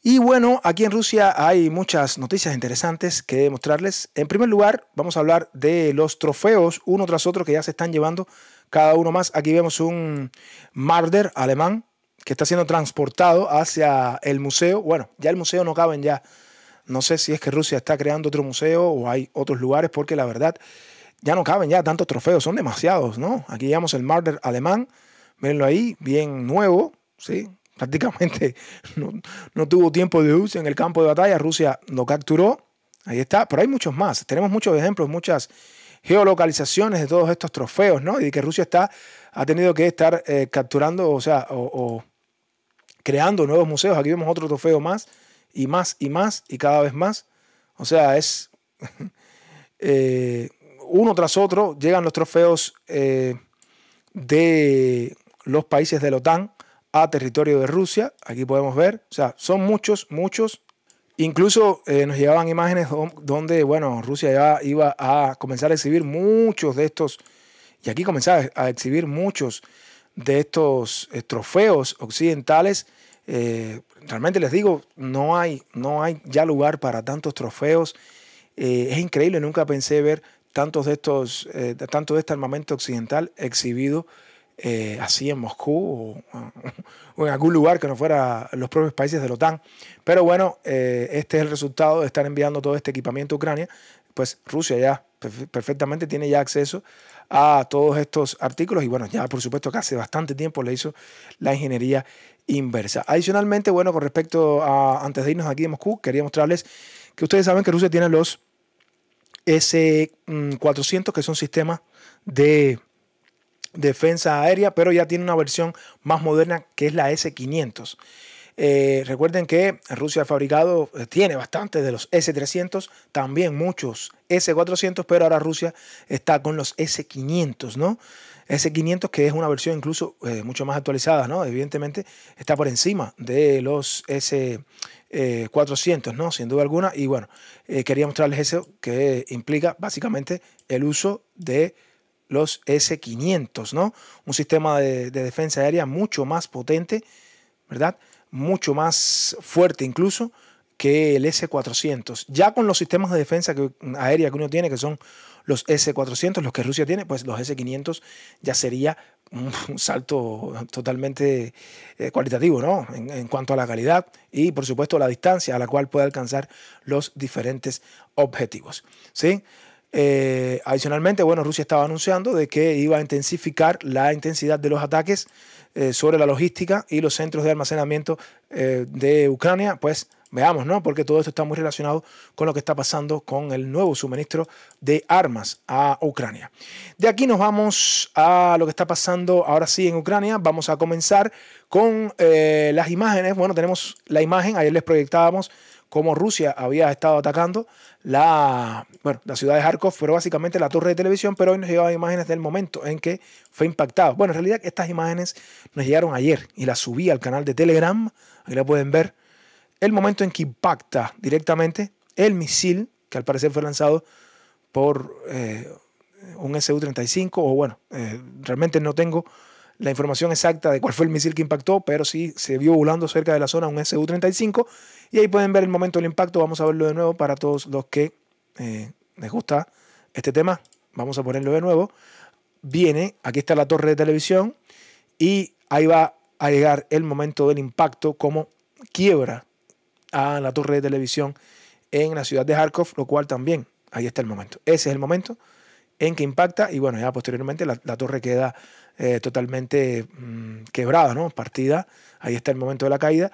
Y bueno, aquí en Rusia hay muchas noticias interesantes que mostrarles. En primer lugar, vamos a hablar de los trofeos uno tras otro que ya se están llevando cada uno más. Aquí vemos un Marder alemán que está siendo transportado hacia el museo. Bueno, ya el museo no caben ya. No sé si es que Rusia está creando otro museo o hay otros lugares, porque la verdad ya no caben ya tantos trofeos, son demasiados, ¿no? Aquí llevamos el Marder alemán, mírenlo ahí, bien nuevo, ¿sí? prácticamente no, tuvo tiempo de uso en el campo de batalla, Rusia lo capturó, ahí está, pero hay muchos más, tenemos muchos ejemplos, muchas geolocalizaciones de todos estos trofeos, ¿no? Y que Rusia está, ha tenido que estar eh, capturando, o sea, o, creando nuevos museos. Aquí vemos otro trofeo más, y más, y más, y cada vez más. O sea, es eh, uno tras otro llegan los trofeos eh, de los países de la OTAN, a territorio de Rusia. Aquí podemos ver, o sea, son muchos, muchos. Incluso eh, nos llegaban imágenes donde, bueno, Rusia ya iba a comenzar a exhibir muchos de estos, y aquí comenzaba a exhibir muchos de estos eh, trofeos occidentales. Eh, realmente les digo, no hay, no hay ya lugar para tantos trofeos. es increíble, nunca pensé ver tantos de estos, tanto de este armamento occidental exhibido eh, así en Moscú o, en algún lugar que no fuera los propios países de la OTAN. Pero bueno, eh, este es el resultado de estar enviando todo este equipamiento a Ucrania. Pues Rusia ya perfectamente tiene ya acceso a todos estos artículos y bueno, ya por supuesto que hace bastante tiempo le hizo la ingeniería inversa. Adicionalmente, bueno, con respecto a antes de irnos aquí de Moscú, quería mostrarles que ustedes saben que Rusia tiene los S400 que son sistemas de defensa aérea, pero ya tiene una versión más moderna que es la S-500. Eh, recuerden que Rusia ha fabricado, eh, tiene bastante de los S-300, también muchos S-400, pero ahora Rusia está con los S-500, ¿no? S-500 que es una versión incluso eh, mucho más actualizada, ¿no? Evidentemente está por encima de los S-400, ¿no? Sin duda alguna. Y bueno, quería mostrarles eso que implica básicamente el uso de los S-500, ¿no? Un sistema de, defensa aérea mucho más potente, ¿verdad? Mucho más fuerte incluso que el S-400. Ya con los sistemas de defensa aérea que uno tiene, que son los S-400, los que Rusia tiene, pues los S-500 ya sería un salto totalmente eh, cualitativo, ¿no? En, en, cuanto a la calidad y, por supuesto, la distancia a la cual puede alcanzar los diferentes objetivos, ¿sí? Eh, adicionalmente, bueno, Rusia estaba anunciando de que iba a intensificar la intensidad de los ataques eh, sobre la logística y los centros de almacenamiento eh, de Ucrania, pues veamos, ¿no? Porque todo esto está muy relacionado con lo que está pasando con el nuevo suministro de armas a Ucrania. De aquí nos vamos a lo que está pasando ahora sí en Ucrania. Vamos a comenzar con las imágenes. Bueno, tenemos la imagen, ayer les proyectábamos cómo Rusia había estado atacando la, bueno, la ciudad de Kharkov, fue básicamente la torre de televisión, pero hoy nos llegaban imágenes del momento en que fue impactado. Bueno, en realidad estas imágenes nos llegaron ayer y las subí al canal de Telegram, ahí la pueden ver, el momento en que impacta directamente el misil, que al parecer fue lanzado por eh, un SU-35, o bueno, eh, realmente no tengo la información exacta de cuál fue el misil que impactó, pero sí se vio volando cerca de la zona un SU-35 y ahí pueden ver el momento del impacto. Vamos a verlo de nuevo para todos los que eh, les gusta este tema. Vamos a ponerlo de nuevo. Viene, aquí está la torre de televisión y ahí va a llegar el momento del impacto como quiebra a la torre de televisión en la ciudad de Kharkov, lo cual también, ahí está el momento. Ese es el momento en que impacta y bueno, ya posteriormente la, torre queda eh, totalmente mm, quebrada, ¿no? Partida, ahí está el momento de la caída.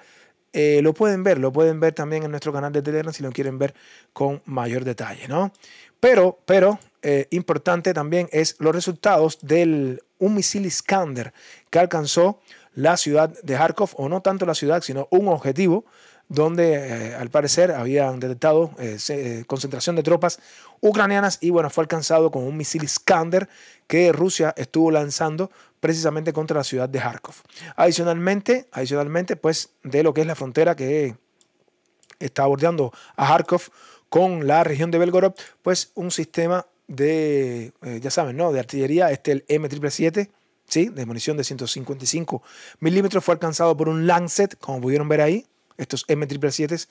Eh, lo pueden ver, lo pueden ver también en nuestro canal de Telegram si lo quieren ver con mayor detalle, ¿no? Pero, pero, eh, importante también es los resultados del un misil Iskander que alcanzó la ciudad de Kharkov, o no tanto la ciudad, sino un objetivo donde eh, al parecer habían detectado eh, eh, concentración de tropas ucranianas y bueno, fue alcanzado con un misil Iskander que Rusia estuvo lanzando precisamente contra la ciudad de Kharkov. Adicionalmente, adicionalmente pues de lo que es la frontera que está bordeando a Kharkov con la región de Belgorod, pues un sistema de, ya saben, ¿no? De artillería, este el M777, ¿sí? De munición de 155 milímetros, fue alcanzado por un Lancet, como pudieron ver ahí, estos M777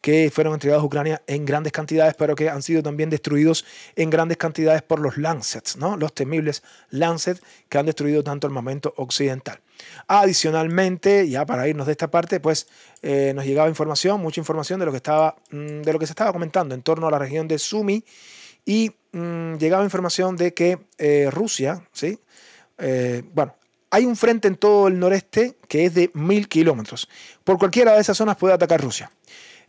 que fueron entregados a Ucrania en grandes cantidades, pero que han sido también destruidos en grandes cantidades por los Lancets, ¿no? los temibles Lancets que han destruido tanto el armamento occidental. Adicionalmente, ya para irnos de esta parte, pues eh, nos llegaba información, mucha información de lo, que estaba, mm, de lo que se estaba comentando en torno a la región de Sumi y mm, llegaba información de que eh, Rusia, ¿sí? Eh, bueno, hay un frente en todo el noreste que es de mil kilómetros. Por cualquiera de esas zonas puede atacar Rusia.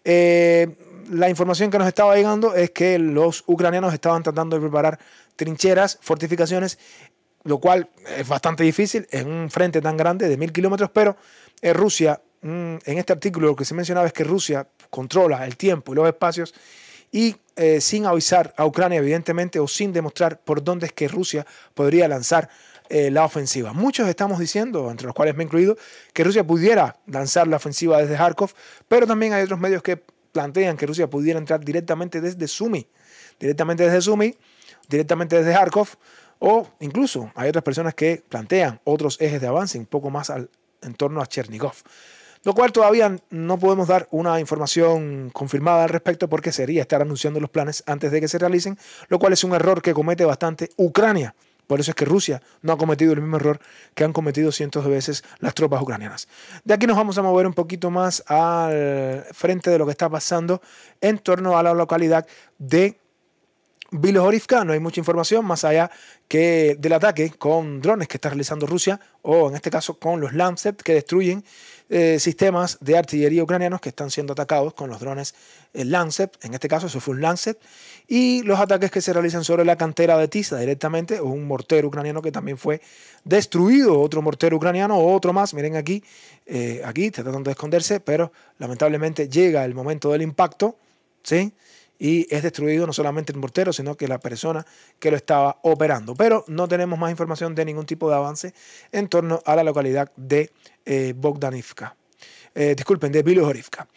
Eh, la información que nos estaba llegando es que los ucranianos estaban tratando de preparar trincheras, fortificaciones, lo cual es bastante difícil en un frente tan grande de mil kilómetros, pero eh, Rusia, mm, en este artículo lo que se mencionaba es que Rusia controla el tiempo y los espacios y eh, sin avisar a Ucrania, evidentemente, o sin demostrar por dónde es que Rusia podría lanzar eh, la ofensiva. Muchos estamos diciendo, entre los cuales me he incluido, que Rusia pudiera lanzar la ofensiva desde Kharkov, pero también hay otros medios que plantean que Rusia pudiera entrar directamente desde Sumi, directamente desde Sumi, directamente desde Kharkov, o incluso hay otras personas que plantean otros ejes de avance un poco más en torno a Chernigov. Lo cual todavía no podemos dar una información confirmada al respecto porque sería estar anunciando los planes antes de que se realicen, lo cual es un error que comete bastante Ucrania por eso es que Rusia no ha cometido el mismo error que han cometido cientos de veces las tropas ucranianas. De aquí nos vamos a mover un poquito más al frente de lo que está pasando en torno a la localidad de Vilos no hay mucha información más allá que del ataque con drones que está realizando Rusia, o en este caso con los Lancet que destruyen eh, sistemas de artillería ucranianos que están siendo atacados con los drones el eh, Lancet, en este caso eso fue un Lancet, y los ataques que se realizan sobre la cantera de Tiza directamente, o un mortero ucraniano que también fue destruido, otro mortero ucraniano, otro más, miren aquí, eh, aquí está tratando de esconderse, pero lamentablemente llega el momento del impacto, ¿sí? y es destruido no solamente el mortero, sino que la persona que lo estaba operando. Pero no tenemos más información de ningún tipo de avance en torno a la localidad de eh, Bogdanivka. Eh, disculpen, de Bilohorivka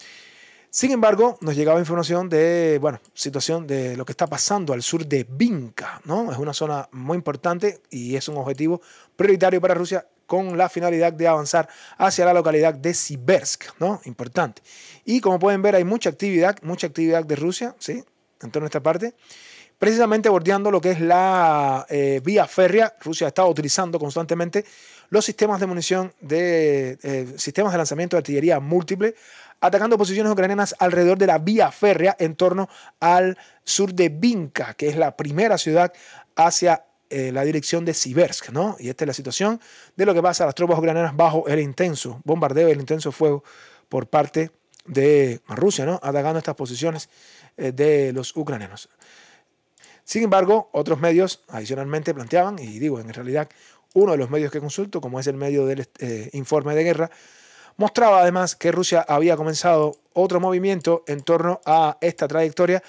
Sin embargo, nos llegaba información de, bueno, situación de lo que está pasando al sur de Vinca, ¿no? Es una zona muy importante y es un objetivo prioritario para Rusia con la finalidad de avanzar hacia la localidad de Sibersk, ¿no? Importante. Y como pueden ver, hay mucha actividad, mucha actividad de Rusia, ¿sí? En torno a esta parte. Precisamente bordeando lo que es la eh, vía férrea, Rusia está utilizando constantemente los sistemas de munición de eh, sistemas de lanzamiento de artillería múltiple, atacando posiciones ucranianas alrededor de la vía férrea en torno al sur de Vinca, que es la primera ciudad hacia eh, la dirección de Siversk, ¿no? Y esta es la situación de lo que pasa a las tropas ucranianas bajo el intenso bombardeo, el intenso fuego por parte de Rusia, ¿no? Atacando estas posiciones eh, de los ucranianos. Sin embargo, otros medios adicionalmente planteaban, y digo, en realidad uno de los medios que consulto, como es el medio del eh, informe de guerra, mostraba además que Rusia había comenzado otro movimiento en torno a esta trayectoria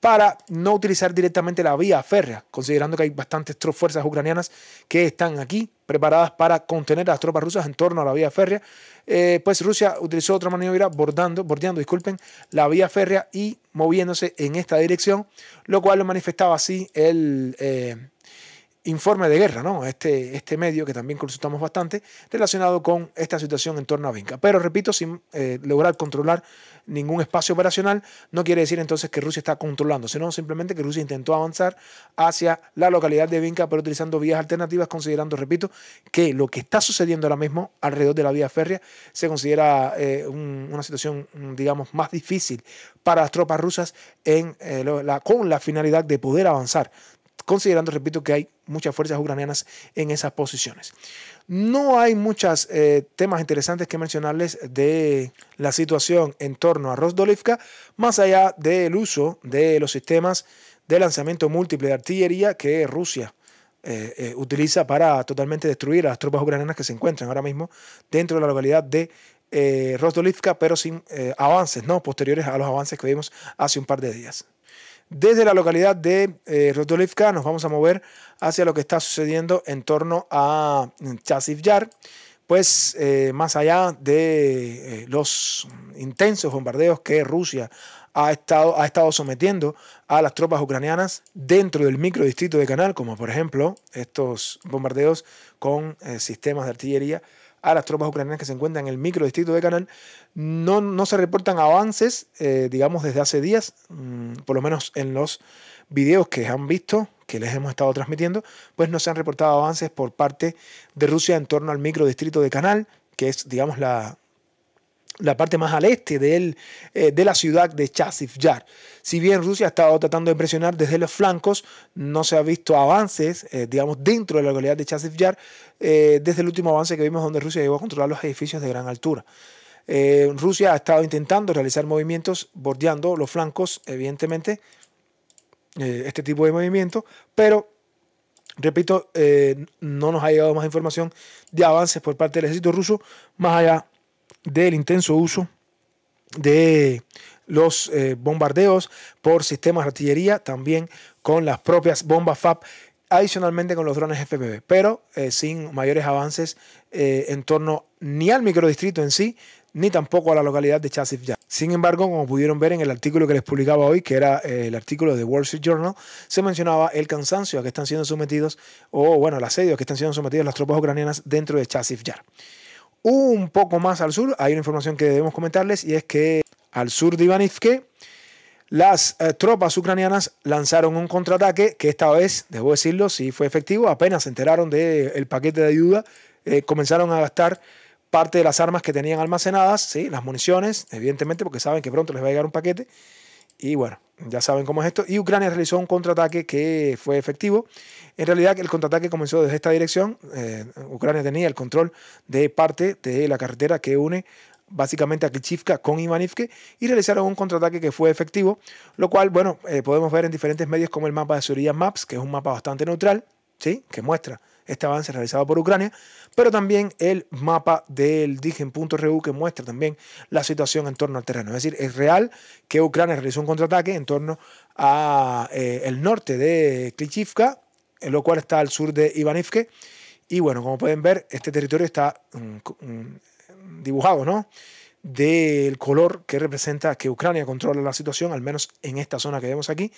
para no utilizar directamente la vía férrea, considerando que hay bastantes fuerzas ucranianas que están aquí preparadas para contener a las tropas rusas en torno a la vía férrea. Eh, pues Rusia utilizó otra maniobra bordando, bordeando disculpen, la vía férrea y moviéndose en esta dirección, lo cual lo manifestaba así el... Eh, informe de guerra, ¿no? Este, este medio que también consultamos bastante relacionado con esta situación en torno a Vinca. Pero repito, sin eh, lograr controlar ningún espacio operacional, no quiere decir entonces que Rusia está controlando, sino simplemente que Rusia intentó avanzar hacia la localidad de Vinca, pero utilizando vías alternativas, considerando, repito, que lo que está sucediendo ahora mismo alrededor de la vía férrea se considera eh, una situación, digamos, más difícil para las tropas rusas eh, con la finalidad de poder avanzar considerando, repito, que hay muchas fuerzas ucranianas en esas posiciones. No hay muchos eh, temas interesantes que mencionarles de la situación en torno a Rosdolivka, más allá del uso de los sistemas de lanzamiento múltiple de artillería que Rusia eh, eh, utiliza para totalmente destruir a las tropas ucranianas que se encuentran ahora mismo dentro de la localidad de eh, Rosdolivka, pero sin avances, ¿no? Posteriores a los avances que vimos hace un par de días. Desde la localidad de eh, nos vamos a mover hacia lo que está sucediendo en torno a Chasivyar, Yar, pues eh, más allá de eh, los intensos bombardeos que Rusia ha estado, ha estado sometiendo a las tropas ucranianas dentro del microdistrito de Canal, como por ejemplo estos bombardeos con eh, sistemas de artillería a las tropas ucranianas que se encuentran en el microdistrito de Canal. No, no se reportan avances, eh, digamos, desde hace días, mm, por lo menos en los videos que han visto, que les hemos estado transmitiendo, pues no se han reportado avances por parte de Rusia en torno al microdistrito de Canal, que es, digamos, la, la parte más al este eh, de la ciudad de Chasiv-Yar. Si bien Rusia ha estado tratando de presionar desde los flancos, no se ha visto avances, eh, digamos, dentro de la localidad de chasiv eh, desde el último avance que vimos donde Rusia llegó a controlar los edificios de gran altura. Rusia ha estado intentando realizar movimientos bordeando los flancos, evidentemente, este tipo de movimiento, pero repito, no nos ha llegado más información de avances por parte del ejército ruso, más allá del intenso uso de los eh, bombardeos por sistemas de artillería, también con las propias bombas FAB, adicionalmente con los drones FPV, pero eh, sin mayores avances eh, en torno ni al microdistrito en sí, ni tampoco a la localidad de Yar. Sin embargo, como pudieron ver en el artículo que les publicaba hoy, que era el artículo de Wall Street Journal, se mencionaba el cansancio a que están siendo sometidos, o bueno, el asedio a que están siendo sometidas las tropas ucranianas dentro de Yar. Un poco más al sur, hay una información que debemos comentarles y es que al sur de Ivanivke, las eh, tropas ucranianas lanzaron un contraataque que esta vez, debo decirlo, sí fue efectivo. Apenas se enteraron del paquete de ayuda, eh, comenzaron a gastar parte de las armas que tenían almacenadas, ¿sí? las municiones, evidentemente, porque saben que pronto les va a llegar un paquete. Y bueno, ya saben cómo es esto. Y Ucrania realizó un contraataque que fue efectivo. En realidad, el contraataque comenzó desde esta dirección. Eh, Ucrania tenía el control de parte de la carretera que une básicamente a Kichivka con Ivanivke y realizaron un contraataque que fue efectivo, lo cual, bueno, eh, podemos ver en diferentes medios como el mapa de Surya Maps, que es un mapa bastante neutral, ¿sí? que muestra este avance realizado por Ucrania, pero también el mapa del DIGEN.RU que muestra también la situación en torno al terreno. Es decir, es real que Ucrania realizó un contraataque en torno al eh, el norte de Klichivka, en lo cual está al sur de Ivanivke. Y bueno, como pueden ver, este territorio está mm, mm, dibujado, ¿no? Del color que representa que Ucrania controla la situación, al menos en esta zona que vemos aquí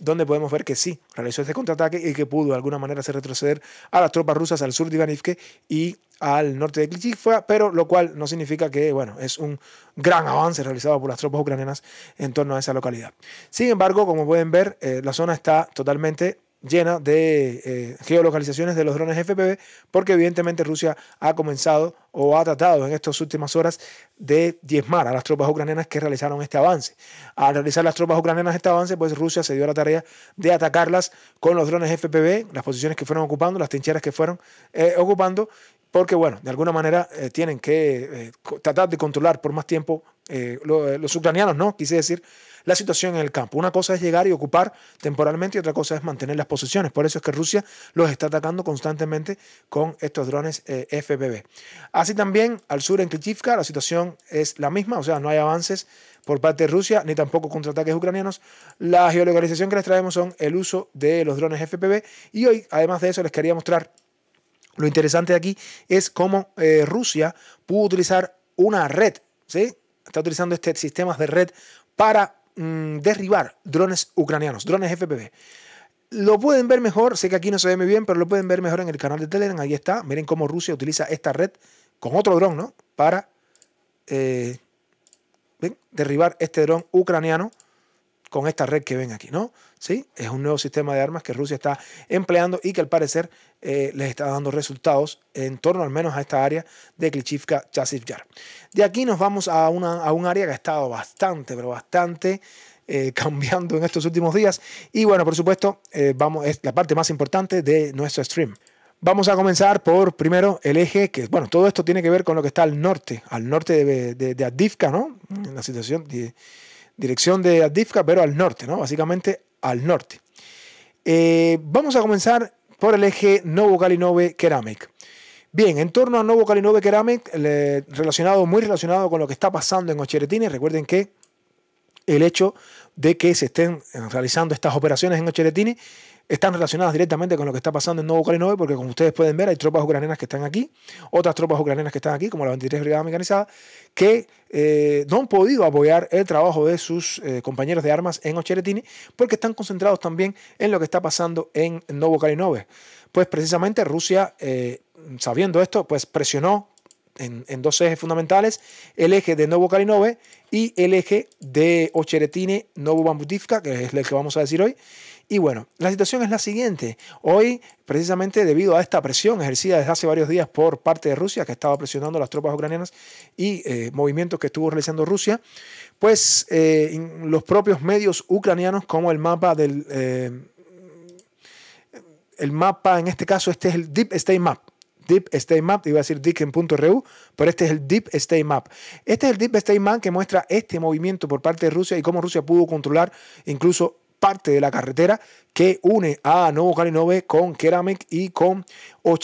donde podemos ver que sí, realizó este contraataque y que pudo de alguna manera hacer retroceder a las tropas rusas al sur de Ivanivke y al norte de Klichikfa, pero lo cual no significa que, bueno, es un gran avance realizado por las tropas ucranianas en torno a esa localidad. Sin embargo, como pueden ver, eh, la zona está totalmente llena de eh, geolocalizaciones de los drones FPV, porque evidentemente Rusia ha comenzado o ha tratado en estas últimas horas de diezmar a las tropas ucranianas que realizaron este avance. Al realizar las tropas ucranianas este avance, pues Rusia se dio la tarea de atacarlas con los drones FPV, las posiciones que fueron ocupando, las trincheras que fueron eh, ocupando, porque, bueno, de alguna manera eh, tienen que eh, tratar de controlar por más tiempo eh, los ucranianos, ¿no? Quise decir, la situación en el campo. Una cosa es llegar y ocupar temporalmente y otra cosa es mantener las posiciones. Por eso es que Rusia los está atacando constantemente con estos drones FPV. Así también al sur en Klitschivka, la situación es la misma, o sea, no hay avances por parte de Rusia ni tampoco contraataques ucranianos. La geolocalización que les traemos son el uso de los drones FPV y hoy, además de eso, les quería mostrar lo interesante aquí es cómo eh, Rusia pudo utilizar una red, ¿sí? Está utilizando este sistema de red para mm, derribar drones ucranianos, drones FPV. Lo pueden ver mejor, sé que aquí no se ve muy bien, pero lo pueden ver mejor en el canal de Telegram, ahí está. Miren cómo Rusia utiliza esta red con otro dron, ¿no? Para eh, derribar este dron ucraniano con esta red que ven aquí, ¿no? Sí, es un nuevo sistema de armas que Rusia está empleando y que al parecer eh, les está dando resultados en torno al menos a esta área de Klichivka Yar. De aquí nos vamos a, una, un área que ha estado bastante, pero bastante eh, cambiando en estos últimos días. Y bueno, por supuesto, eh, vamos, es la parte más importante de nuestro stream. Vamos a comenzar por primero el eje que, bueno, todo esto tiene que ver con lo que está al norte, al norte de, Adivka, ¿no? la situación de, dirección de Adifka, pero al norte, ¿no? Básicamente al norte. Eh, vamos a comenzar por el eje Novo Kalinove Keramik. Bien, en torno a Novo Kalinove Keramic, eh, relacionado, muy relacionado con lo que está pasando en Ocheretini, recuerden que el hecho de que se estén eh, realizando estas operaciones en Ocheretini están relacionadas directamente con lo que está pasando en Nuevo Ucrania porque como ustedes pueden ver, hay tropas ucranianas que están aquí, otras tropas ucranianas que están aquí, como la 23 Brigada Mecanizada, que eh, no han podido apoyar el trabajo de sus eh, compañeros de armas en Ocheretini, porque están concentrados también en lo que está pasando en Novo Pues precisamente Rusia, eh, sabiendo esto, pues presionó en, dos ejes fundamentales, el eje de Novo Kalinove y el eje de Ocheretine Novo Bambutivka, que es el que vamos a decir hoy, y bueno, la situación es la siguiente. Hoy, precisamente debido a esta presión ejercida desde hace varios días por parte de Rusia, que estaba presionando a las tropas ucranianas y eh, movimientos que estuvo realizando Rusia, pues eh, los propios medios ucranianos, como el mapa del... Eh, el mapa, en este caso, este es el Deep State Map, Deep State Map, iba a decir Dicken.ru, pero este es el Deep State Map. Este es el Deep State Map que muestra este movimiento por parte de Rusia y cómo Rusia pudo controlar incluso parte de la carretera que une a Novo Calinove con Keramec y con o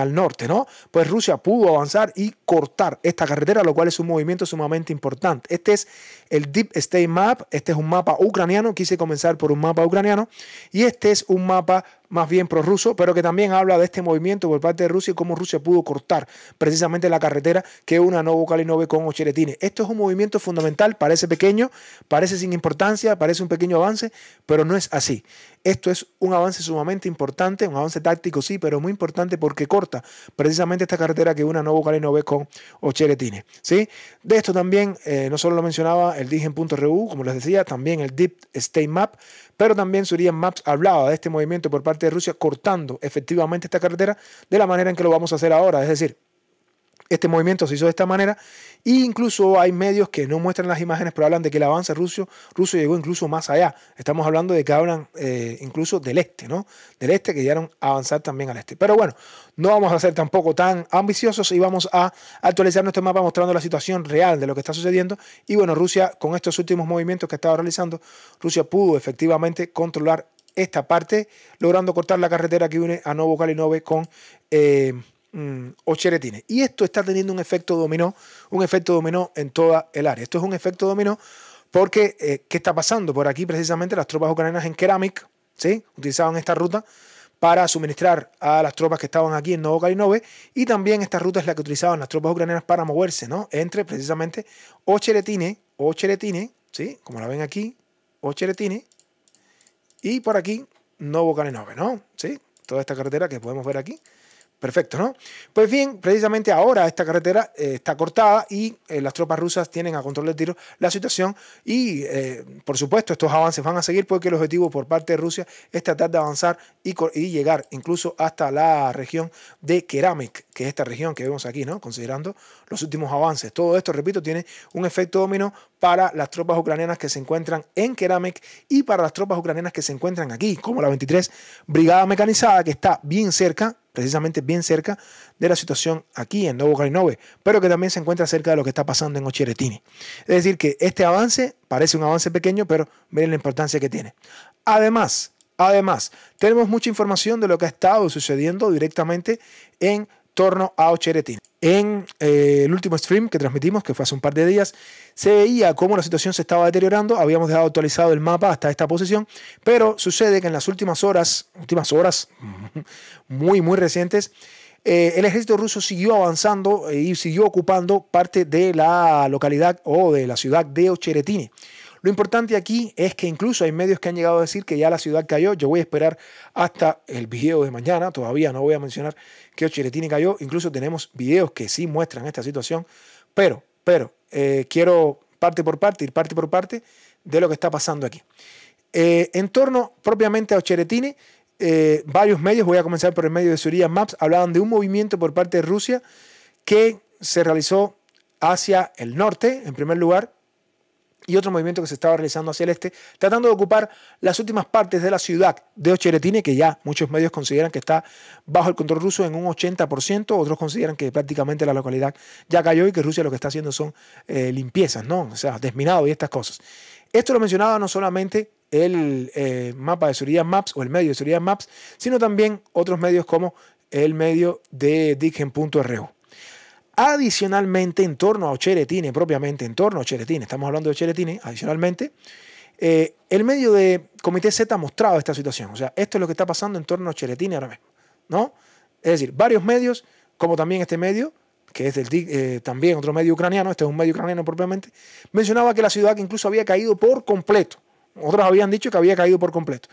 al norte, ¿no? Pues Rusia pudo avanzar y cortar esta carretera, lo cual es un movimiento sumamente importante. Este es el Deep State Map, este es un mapa ucraniano, quise comenzar por un mapa ucraniano, y este es un mapa más bien prorruso, pero que también habla de este movimiento por parte de Rusia y cómo Rusia pudo cortar precisamente la carretera que una Kalinove con Ocheretine. Esto es un movimiento fundamental, parece pequeño, parece sin importancia, parece un pequeño avance, pero no es así. Esto es un avance sumamente importante, un avance táctico sí, pero muy importante porque corta precisamente esta carretera que una no y no ve con Ocheretine. ¿sí? De esto también, eh, no solo lo mencionaba el Digen.ru, como les decía, también el Deep State Map, pero también Surian Maps hablaba de este movimiento por parte de Rusia cortando efectivamente esta carretera de la manera en que lo vamos a hacer ahora, es decir, este movimiento se hizo de esta manera. E incluso hay medios que no muestran las imágenes, pero hablan de que el avance ruso, llegó incluso más allá. Estamos hablando de que hablan eh, incluso del este, ¿no? Del este que llegaron a avanzar también al este. Pero bueno, no vamos a ser tampoco tan ambiciosos y vamos a actualizar nuestro mapa mostrando la situación real de lo que está sucediendo. Y bueno, Rusia, con estos últimos movimientos que estaba realizando, Rusia pudo efectivamente controlar esta parte, logrando cortar la carretera que une a Novo con... Eh, Mm, o Y esto está teniendo un efecto dominó, un efecto dominó en toda el área. Esto es un efecto dominó porque, eh, ¿qué está pasando? Por aquí precisamente las tropas ucranianas en Keramik, ¿sí? Utilizaban esta ruta para suministrar a las tropas que estaban aquí en Novokalinove y también esta ruta es la que utilizaban las tropas ucranianas para moverse, ¿no? Entre precisamente Ocheretine, Ocheretine, ¿sí? Como la ven aquí, Ocheretine y por aquí Novokalinove, ¿no? ¿Sí? Toda esta carretera que podemos ver aquí. Perfecto, ¿no? Pues bien, precisamente ahora esta carretera eh, está cortada y eh, las tropas rusas tienen a control de tiro la situación y, eh, por supuesto, estos avances van a seguir porque el objetivo por parte de Rusia es tratar de avanzar y, y llegar incluso hasta la región de Keramik, que es esta región que vemos aquí, ¿no? Considerando los últimos avances. Todo esto, repito, tiene un efecto dominó para las tropas ucranianas que se encuentran en Keramek y para las tropas ucranianas que se encuentran aquí, como la 23 Brigada Mecanizada, que está bien cerca, precisamente bien cerca de la situación aquí en Novo pero que también se encuentra cerca de lo que está pasando en Ocheretini. Es decir, que este avance parece un avance pequeño, pero miren la importancia que tiene. Además, Además, tenemos mucha información de lo que ha estado sucediendo directamente en torno a Ocheretín. En eh, el último stream que transmitimos, que fue hace un par de días, se veía cómo la situación se estaba deteriorando. Habíamos dejado actualizado el mapa hasta esta posición, pero sucede que en las últimas horas, últimas horas muy, muy recientes, eh, el ejército ruso siguió avanzando eh, y siguió ocupando parte de la localidad o de la ciudad de Ocheretine. Lo importante aquí es que incluso hay medios que han llegado a decir que ya la ciudad cayó. Yo voy a esperar hasta el video de mañana. Todavía no voy a mencionar que Ocheretini cayó. Incluso tenemos videos que sí muestran esta situación. Pero, pero, eh, quiero parte por parte, ir parte por parte de lo que está pasando aquí. Eh, en torno propiamente a Ocheretini, eh, varios medios, voy a comenzar por el medio de Suria Maps, hablaban de un movimiento por parte de Rusia que se realizó hacia el norte, en primer lugar, y otro movimiento que se estaba realizando hacia el este, tratando de ocupar las últimas partes de la ciudad de Ocheretine, que ya muchos medios consideran que está bajo el control ruso en un 80%, otros consideran que prácticamente la localidad ya cayó y que Rusia lo que está haciendo son eh, limpiezas, ¿no? O sea, desminado y estas cosas. Esto lo mencionaba no solamente el eh, mapa de Seguridad Maps o el medio de Seguridad Maps, sino también otros medios como el medio de Digen.ru. Adicionalmente, en torno a Ocheretine, propiamente en torno a Ocheretine, estamos hablando de Ocheretine, adicionalmente, eh, el medio de Comité Z ha mostrado esta situación. O sea, esto es lo que está pasando en torno a Ocheretine ahora mismo, ¿no? Es decir, varios medios, como también este medio, que es eh, también otro medio ucraniano, este es un medio ucraniano propiamente, mencionaba que la ciudad que incluso había caído por completo. Otros habían dicho que había caído por completo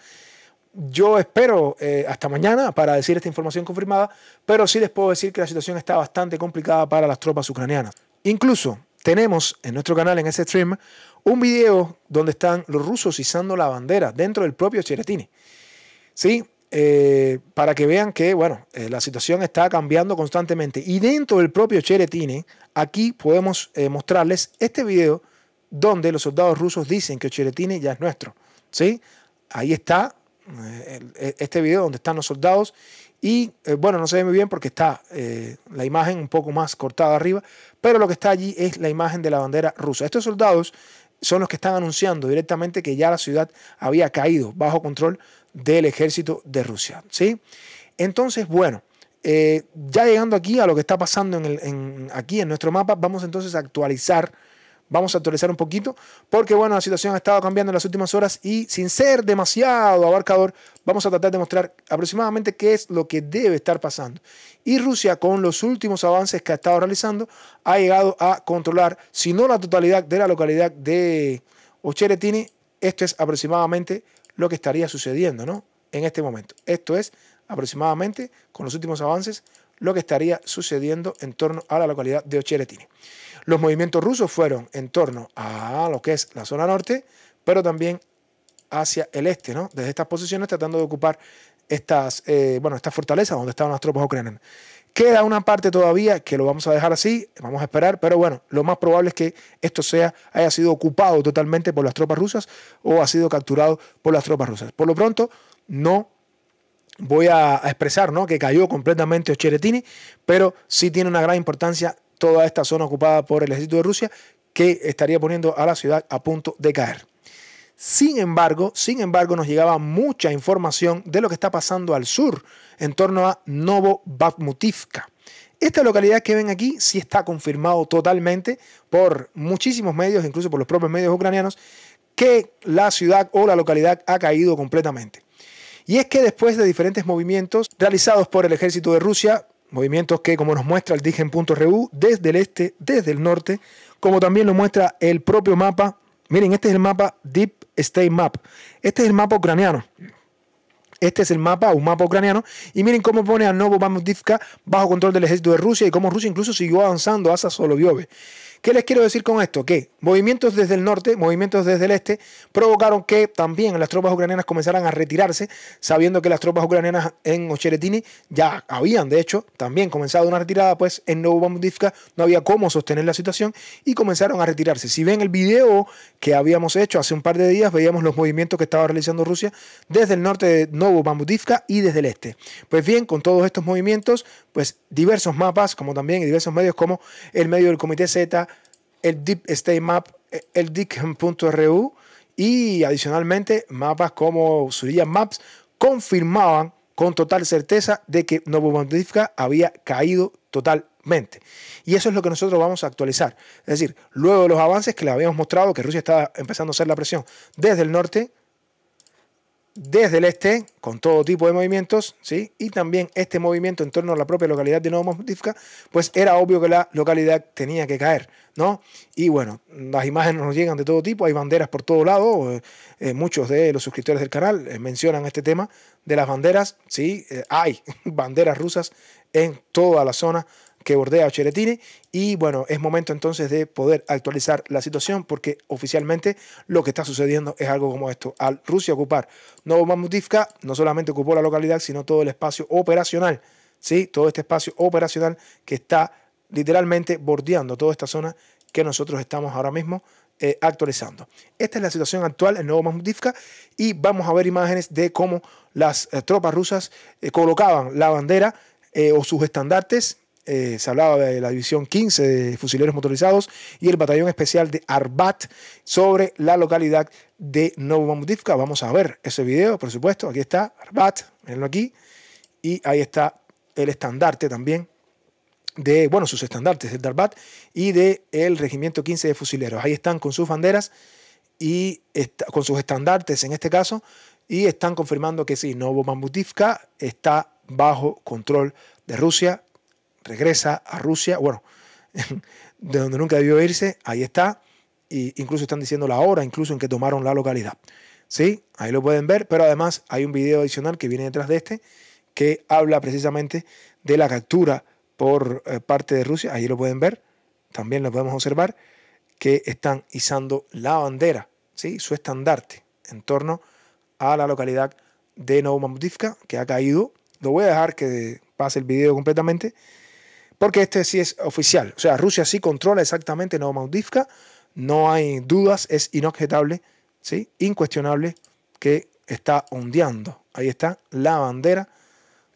yo espero eh, hasta mañana para decir esta información confirmada, pero sí les puedo decir que la situación está bastante complicada para las tropas ucranianas. Incluso tenemos en nuestro canal, en ese stream, un video donde están los rusos izando la bandera dentro del propio Cheretini. ¿Sí? Eh, para que vean que, bueno, eh, la situación está cambiando constantemente. Y dentro del propio Cheretini, aquí podemos mostrarles este video donde los soldados rusos dicen que Cheretini ya es nuestro. ¿Sí? Ahí está eh, eh, este video donde están los soldados. Y eh, bueno, no se ve muy bien porque está la imagen un poco más cortada arriba, pero lo que está allí es la imagen de la bandera rusa. Estos soldados son los que están anunciando directamente que ya la ciudad había caído bajo control del ejército de Rusia. ¿sí? Entonces, bueno, ya llegando aquí a lo que está pasando en, aquí en nuestro mapa, vamos entonces a actualizar Vamos a actualizar un poquito, porque bueno, la situación ha estado cambiando en las últimas horas y sin ser demasiado abarcador, vamos a tratar de mostrar aproximadamente qué es lo que debe estar pasando. Y Rusia, con los últimos avances que ha estado realizando, ha llegado a controlar, si no la totalidad de la localidad de Ocheretini, esto es aproximadamente lo que estaría sucediendo, ¿no? En este momento. Esto es aproximadamente, con los últimos avances, lo que estaría sucediendo en torno a la localidad de Ocheretini. Los movimientos rusos fueron en torno a lo que es la zona norte, pero también hacia el este, ¿no? Desde estas posiciones tratando de ocupar estas, eh, bueno, estas fortalezas donde estaban las tropas ucranianas. Queda una parte todavía que lo vamos a dejar así, vamos a esperar, pero bueno, lo más probable es que esto sea, haya sido ocupado totalmente por las tropas rusas o ha sido capturado por las tropas rusas. Por lo pronto, no voy a expresar ¿no? que cayó completamente Ocheretini, pero sí tiene una gran importancia toda esta zona ocupada por el ejército de Rusia que estaría poniendo a la ciudad a punto de caer. Sin embargo, sin embargo, nos llegaba mucha información de lo que está pasando al sur en torno a Novo Bakhmutivka. Esta localidad que ven aquí sí está confirmado totalmente por muchísimos medios, incluso por los propios medios ucranianos, que la ciudad o la localidad ha caído completamente. Y es que después de diferentes movimientos realizados por el ejército de Rusia, Movimientos que, como nos muestra el DIGEN.RU, desde el este, desde el norte, como también lo muestra el propio mapa. Miren, este es el mapa Deep State Map. Este es el mapa ucraniano. Este es el mapa, un mapa ucraniano. Y miren cómo pone a Novo Mamutivka bajo control del ejército de Rusia y cómo Rusia incluso siguió avanzando hasta Soloviove. ¿Qué les quiero decir con esto? Que movimientos desde el norte, movimientos desde el este, provocaron que también las tropas ucranianas comenzaran a retirarse, sabiendo que las tropas ucranianas en Ocheretini ya habían, de hecho, también comenzado una retirada, pues en Bambutivka no había cómo sostener la situación y comenzaron a retirarse. Si ven el video que habíamos hecho hace un par de días, veíamos los movimientos que estaba realizando Rusia desde el norte de Bambutivka y desde el este. Pues bien, con todos estos movimientos, pues diversos mapas, como también diversos medios como el medio del Comité Z, el Deep State Map, el y adicionalmente mapas como Surilla Maps confirmaban con total certeza de que Novomondivka había caído totalmente. Y eso es lo que nosotros vamos a actualizar. Es decir, luego de los avances que le habíamos mostrado, que Rusia estaba empezando a hacer la presión desde el norte, desde el este, con todo tipo de movimientos, ¿sí? y también este movimiento en torno a la propia localidad de Novomotivka, pues era obvio que la localidad tenía que caer, ¿no? Y bueno, las imágenes nos llegan de todo tipo, hay banderas por todo lado, eh, muchos de los suscriptores del canal eh, mencionan este tema de las banderas, ¿sí? Eh, hay banderas rusas en toda la zona que bordea Cheretini. Y bueno, es momento entonces de poder actualizar la situación porque oficialmente lo que está sucediendo es algo como esto. Al Rusia ocupar Novomodivka, no solamente ocupó la localidad, sino todo el espacio operacional, ¿sí? Todo este espacio operacional que está literalmente bordeando toda esta zona que nosotros estamos ahora mismo eh, actualizando. Esta es la situación actual en Nuevo y vamos a ver imágenes de cómo las eh, tropas rusas eh, colocaban la bandera o sus estandartes eh, se hablaba de la División 15 de Fusileros Motorizados y el Batallón Especial de Arbat sobre la localidad de Novomamutivka. Vamos a ver ese video, por supuesto. Aquí está Arbat, mirenlo aquí. Y ahí está el estandarte también de, bueno, sus estandartes, el de Arbat y del el Regimiento 15 de Fusileros. Ahí están con sus banderas y con sus estandartes en este caso y están confirmando que sí, Mambutivka está bajo control de Rusia regresa a Rusia, bueno, de donde nunca debió irse, ahí está, e incluso están diciendo la hora, incluso en que tomaron la localidad. ¿Sí? Ahí lo pueden ver, pero además hay un video adicional que viene detrás de este que habla precisamente de la captura por eh, parte de Rusia, ahí lo pueden ver, también lo podemos observar, que están izando la bandera, ¿sí? su estandarte, en torno a la localidad de Novomamutivka, que ha caído. Lo voy a dejar que pase el video completamente porque este sí es oficial. O sea, Rusia sí controla exactamente modifica, no hay dudas, es inobjetable, ¿sí? incuestionable que está ondeando. Ahí está la bandera.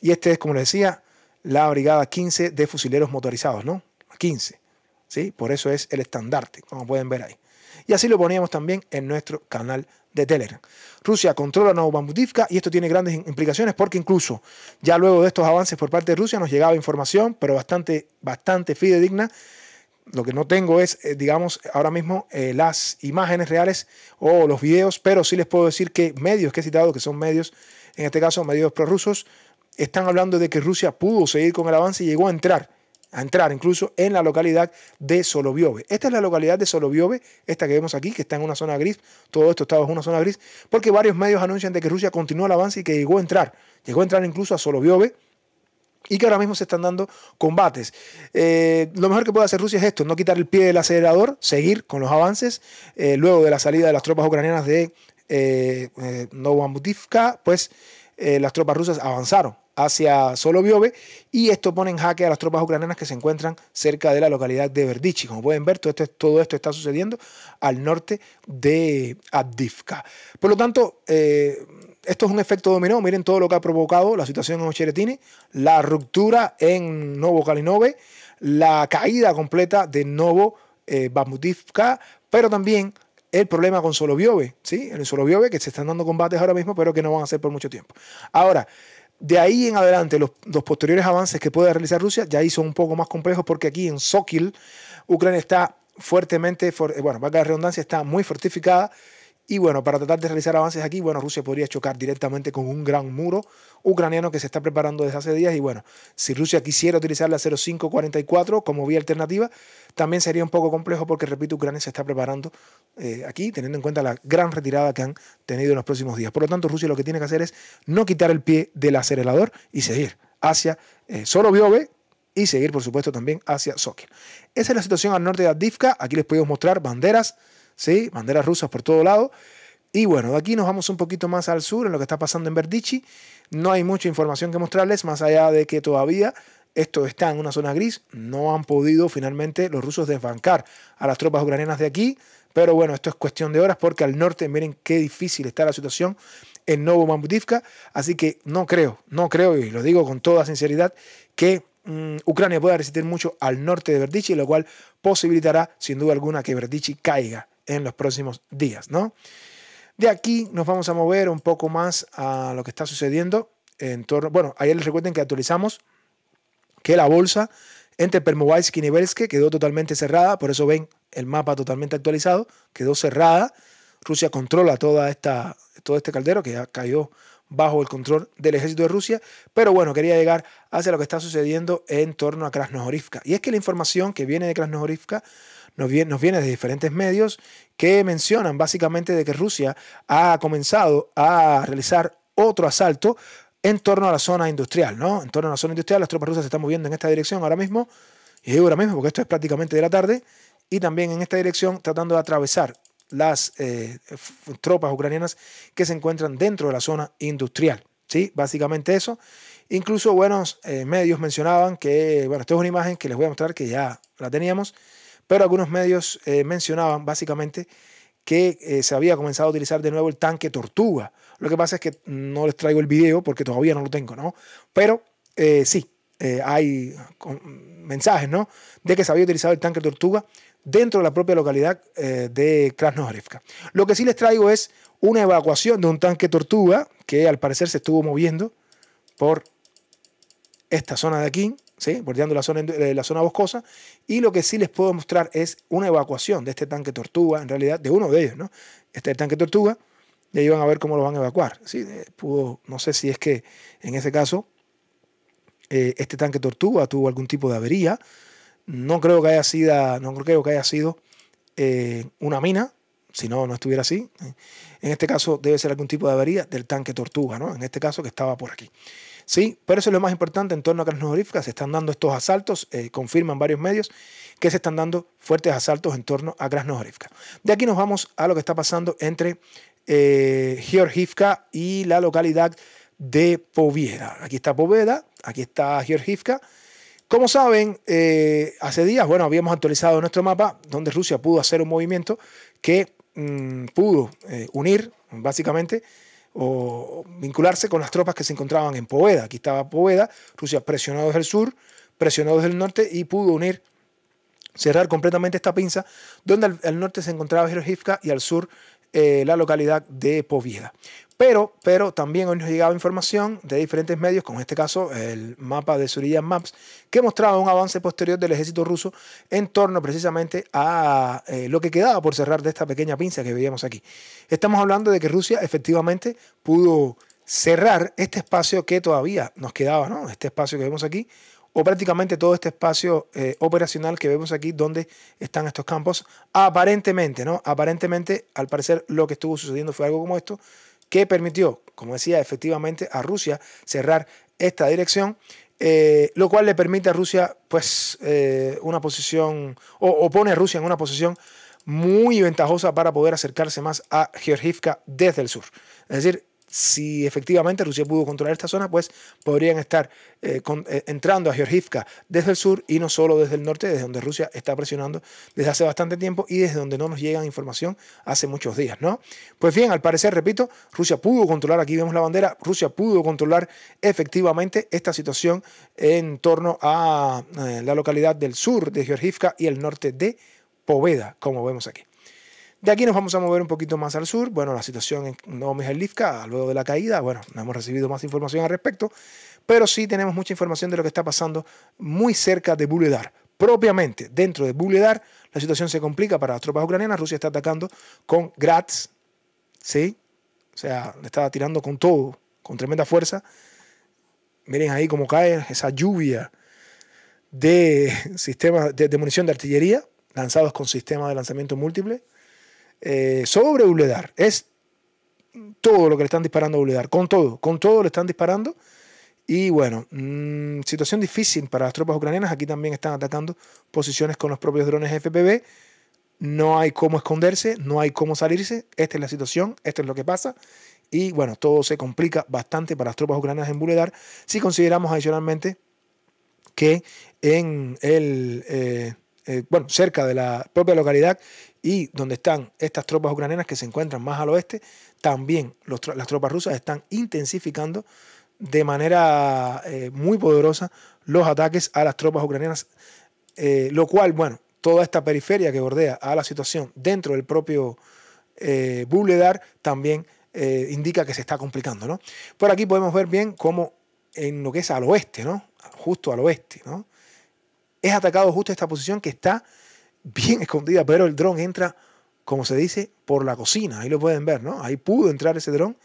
Y este es, como les decía, la Brigada 15 de Fusileros Motorizados, ¿no? 15. ¿sí? Por eso es el estandarte, como pueden ver ahí. Y así lo poníamos también en nuestro canal de Telegram. Rusia controla Novomudivka y esto tiene grandes implicaciones porque incluso ya luego de estos avances por parte de Rusia nos llegaba información, pero bastante, bastante fidedigna. Lo que no tengo es, eh, digamos, ahora mismo eh, las imágenes reales o los videos, pero sí les puedo decir que medios que he citado, que son medios, en este caso medios prorrusos, están hablando de que Rusia pudo seguir con el avance y llegó a entrar a entrar incluso en la localidad de Soloviove. Esta es la localidad de Soloviove, esta que vemos aquí, que está en una zona gris. Todo esto estaba en una zona gris, porque varios medios anuncian de que Rusia continuó el avance y que llegó a entrar. Llegó a entrar incluso a Soloviove y que ahora mismo se están dando combates. Eh, lo mejor que puede hacer Rusia es esto, no quitar el pie del acelerador, seguir con los avances, eh, luego de la salida de las tropas ucranianas de eh, eh pues las tropas rusas avanzaron hacia Soloviove y esto pone en jaque a las tropas ucranianas que se encuentran cerca de la localidad de Verdichi. Como pueden ver, todo esto, está sucediendo al norte de Abdivka. Por lo tanto, eh, esto es un efecto dominó. Miren todo lo que ha provocado la situación en Ocheretini, la ruptura en Novo Kalinove, la caída completa de Novo eh, pero también el problema con Soloviove, ¿sí? En el Soloviove que se están dando combates ahora mismo, pero que no van a ser por mucho tiempo. Ahora, de ahí en adelante, los, posteriores avances que puede realizar Rusia ya ahí son un poco más complejos porque aquí en Sokil, Ucrania está fuertemente, eh, bueno, valga la redundancia, está muy fortificada y bueno, para tratar de realizar avances aquí, bueno, Rusia podría chocar directamente con un gran muro ucraniano que se está preparando desde hace días. Y bueno, si Rusia quisiera utilizar la 0544 como vía alternativa, también sería un poco complejo porque, repito, Ucrania se está preparando eh, aquí, teniendo en cuenta la gran retirada que han tenido en los próximos días. Por lo tanto, Rusia lo que tiene que hacer es no quitar el pie del acelerador y seguir hacia eh, solo y seguir, por supuesto, también hacia Sochi. Esa es la situación al norte de Adivka. Aquí les podemos mostrar banderas Banderas rusas por todo lado. Y bueno, de aquí nos vamos un poquito más al sur, en lo que está pasando en Verdichi. No hay mucha información que mostrarles, más allá de que todavía esto está en una zona gris. No han podido finalmente los rusos desbancar a las tropas ucranianas de aquí. Pero bueno, esto es cuestión de horas porque al norte, miren qué difícil está la situación en Novo Mambutivka. Así que no creo, no creo, y lo digo con toda sinceridad, que mm, Ucrania pueda resistir mucho al norte de Verdichi, lo cual posibilitará sin duda alguna que Verdichi caiga en los próximos días, ¿no? De aquí nos vamos a mover un poco más a lo que está sucediendo en torno... Bueno, ayer les recuerden que actualizamos que la bolsa entre Permobiles y Nivelsk quedó totalmente cerrada, por eso ven el mapa totalmente actualizado, quedó cerrada. Rusia controla toda esta, todo este caldero que ya cayó bajo el control del ejército de Rusia, pero bueno, quería llegar hacia lo que está sucediendo en torno a Krasnohorivka. Y es que la información que viene de Krasnohorivka nos viene, de diferentes medios que mencionan básicamente de que Rusia ha comenzado a realizar otro asalto en torno a la zona industrial, ¿no? En torno a la zona industrial, las tropas rusas se están moviendo en esta dirección ahora mismo, y ahora mismo porque esto es prácticamente de la tarde, y también en esta dirección tratando de atravesar las eh, tropas ucranianas que se encuentran dentro de la zona industrial, ¿sí? Básicamente eso. Incluso buenos eh, medios mencionaban que, bueno, esta es una imagen que les voy a mostrar que ya la teníamos, pero algunos medios eh, mencionaban básicamente que eh, se había comenzado a utilizar de nuevo el tanque Tortuga. Lo que pasa es que no les traigo el video porque todavía no lo tengo, ¿no? Pero eh, sí, hay mensajes, ¿no? De que se había utilizado el tanque Tortuga dentro de la propia localidad de Krasnojarevka. Lo que sí les traigo es una evacuación de un tanque Tortuga que al parecer se estuvo moviendo por esta zona de aquí, ¿sí? bordeando la zona, eh, la zona boscosa. Y lo que sí les puedo mostrar es una evacuación de este tanque tortuga, en realidad, de uno de ellos, ¿no? Este tanque tortuga, y ahí van a ver cómo lo van a evacuar. Eh, no sé si es que en ese caso eh, este tanque tortuga tuvo algún tipo de avería. No creo que haya sido, no creo que haya sido una mina, si no, no estuviera así. En este caso debe ser algún tipo de avería del tanque tortuga, ¿no? En este caso que estaba por aquí. ¿sí? Pero eso es lo más importante en torno a Krasnohorivka Se están dando estos asaltos, eh, confirman varios medios que se están dando fuertes asaltos en torno a Krasnohorivka. De aquí nos vamos a lo que está pasando entre eh, Georgivka y la localidad de Poveda. Aquí está Poveda, aquí está Georgivka. Como saben, eh, hace días, bueno, habíamos actualizado nuestro mapa donde Rusia pudo hacer un movimiento que mm, pudo eh, unir, básicamente, o vincularse con las tropas que se encontraban en Poveda. Aquí estaba Poveda, Rusia presionados desde el sur, presionados del el norte y pudo unir, cerrar completamente esta pinza, donde al, norte se encontraba Jerojivka y al sur eh, la localidad de Povieda. Pero, pero también hoy nos llegaba información de diferentes medios, como en este caso el mapa de Surilla Maps, que mostraba un avance posterior del ejército ruso en torno precisamente a eh, lo que quedaba por cerrar de esta pequeña pinza que veíamos aquí. Estamos hablando de que Rusia efectivamente pudo cerrar este espacio que todavía nos quedaba, ¿no? Este espacio que vemos aquí, prácticamente todo este espacio eh, operacional que vemos aquí donde están estos campos. Aparentemente, ¿no? Aparentemente, al parecer, lo que estuvo sucediendo fue algo como esto, que permitió, como decía, efectivamente a Rusia cerrar esta dirección, eh, lo cual le permite a Rusia, pues, eh, una posición, o, pone a Rusia en una posición muy ventajosa para poder acercarse más a Georgievka desde el sur. Es decir, si efectivamente Rusia pudo controlar esta zona, pues podrían estar eh, eh, entrando a Georgivka desde el sur y no solo desde el norte, desde donde Rusia está presionando desde hace bastante tiempo y desde donde no nos llega información hace muchos días, ¿no? Pues bien, al parecer, repito, Rusia pudo controlar, aquí vemos la bandera, Rusia pudo controlar efectivamente esta situación en torno a eh, la localidad del sur de Georgivka y el norte de Poveda, como vemos aquí. De aquí nos vamos a mover un poquito más al sur. Bueno, la situación en Novo luego de la caída, bueno, no hemos recibido más información al respecto, pero sí tenemos mucha información de lo que está pasando muy cerca de Buledar. Propiamente, dentro de Buledar, la situación se complica para las tropas ucranianas. Rusia está atacando con Gratz, ¿sí? O sea, le está tirando con todo, con tremenda fuerza. Miren ahí cómo cae esa lluvia de sistemas de, de munición de artillería lanzados con sistemas de lanzamiento múltiple. Eh, sobre Uledar. Es todo lo que le están disparando a Uledar, con todo, con todo le están disparando. Y bueno, mm, situación difícil para las tropas ucranianas. Aquí también están atacando posiciones con los propios drones FPV. No hay cómo esconderse, no hay cómo salirse. Esta es la situación, esto es lo que pasa. Y bueno, todo se complica bastante para las tropas ucranianas en Buledar. Si consideramos adicionalmente que en el eh, eh, bueno, cerca de la propia localidad y donde están estas tropas ucranianas que se encuentran más al oeste, también las tropas rusas están intensificando de manera eh, muy poderosa los ataques a las tropas ucranianas, eh, lo cual, bueno, toda esta periferia que bordea a la situación dentro del propio eh, Buledar también indica que se está complicando. ¿no? Por aquí podemos ver bien cómo en lo que es al oeste, ¿no? justo al oeste, ¿no? es atacado justo esta posición que está bien escondida, pero el dron entra, como se dice, por la cocina. Ahí lo pueden ver, ¿no? Ahí pudo entrar ese dron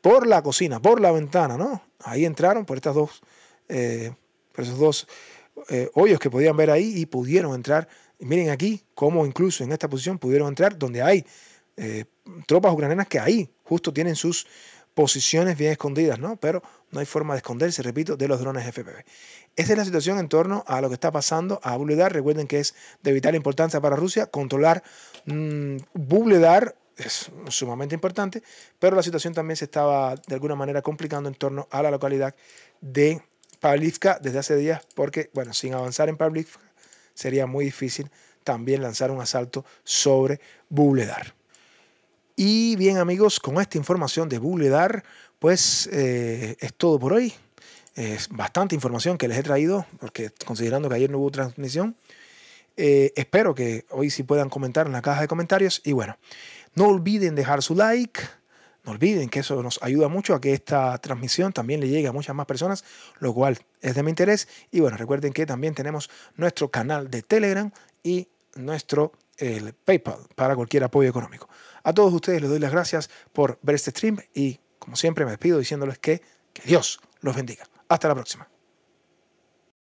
por la cocina, por la ventana, ¿no? Ahí entraron por estas dos, eh, por esos dos eh, hoyos que podían ver ahí y pudieron entrar. Y miren aquí cómo incluso en esta posición pudieron entrar donde hay eh, tropas ucranianas que ahí justo tienen sus posiciones bien escondidas, ¿no? Pero no hay forma de esconderse, repito, de los drones FPV. Esa es la situación en torno a lo que está pasando a Buledar. Recuerden que es de vital importancia para Rusia controlar mmm, es sumamente importante, pero la situación también se estaba de alguna manera complicando en torno a la localidad de Pavlivka desde hace días, porque, bueno, sin avanzar en Pavlivka sería muy difícil también lanzar un asalto sobre Bubledar. Y bien amigos, con esta información de Bubledar pues eh, es todo por hoy. Es bastante información que les he traído, porque considerando que ayer no hubo transmisión, eh, espero que hoy sí puedan comentar en la caja de comentarios. Y bueno, no olviden dejar su like. No olviden que eso nos ayuda mucho a que esta transmisión también le llegue a muchas más personas, lo cual es de mi interés. Y bueno, recuerden que también tenemos nuestro canal de Telegram y nuestro el PayPal para cualquier apoyo económico. A todos ustedes les doy las gracias por ver este stream y como siempre me despido diciéndoles que, que Dios los bendiga. Hasta la próxima.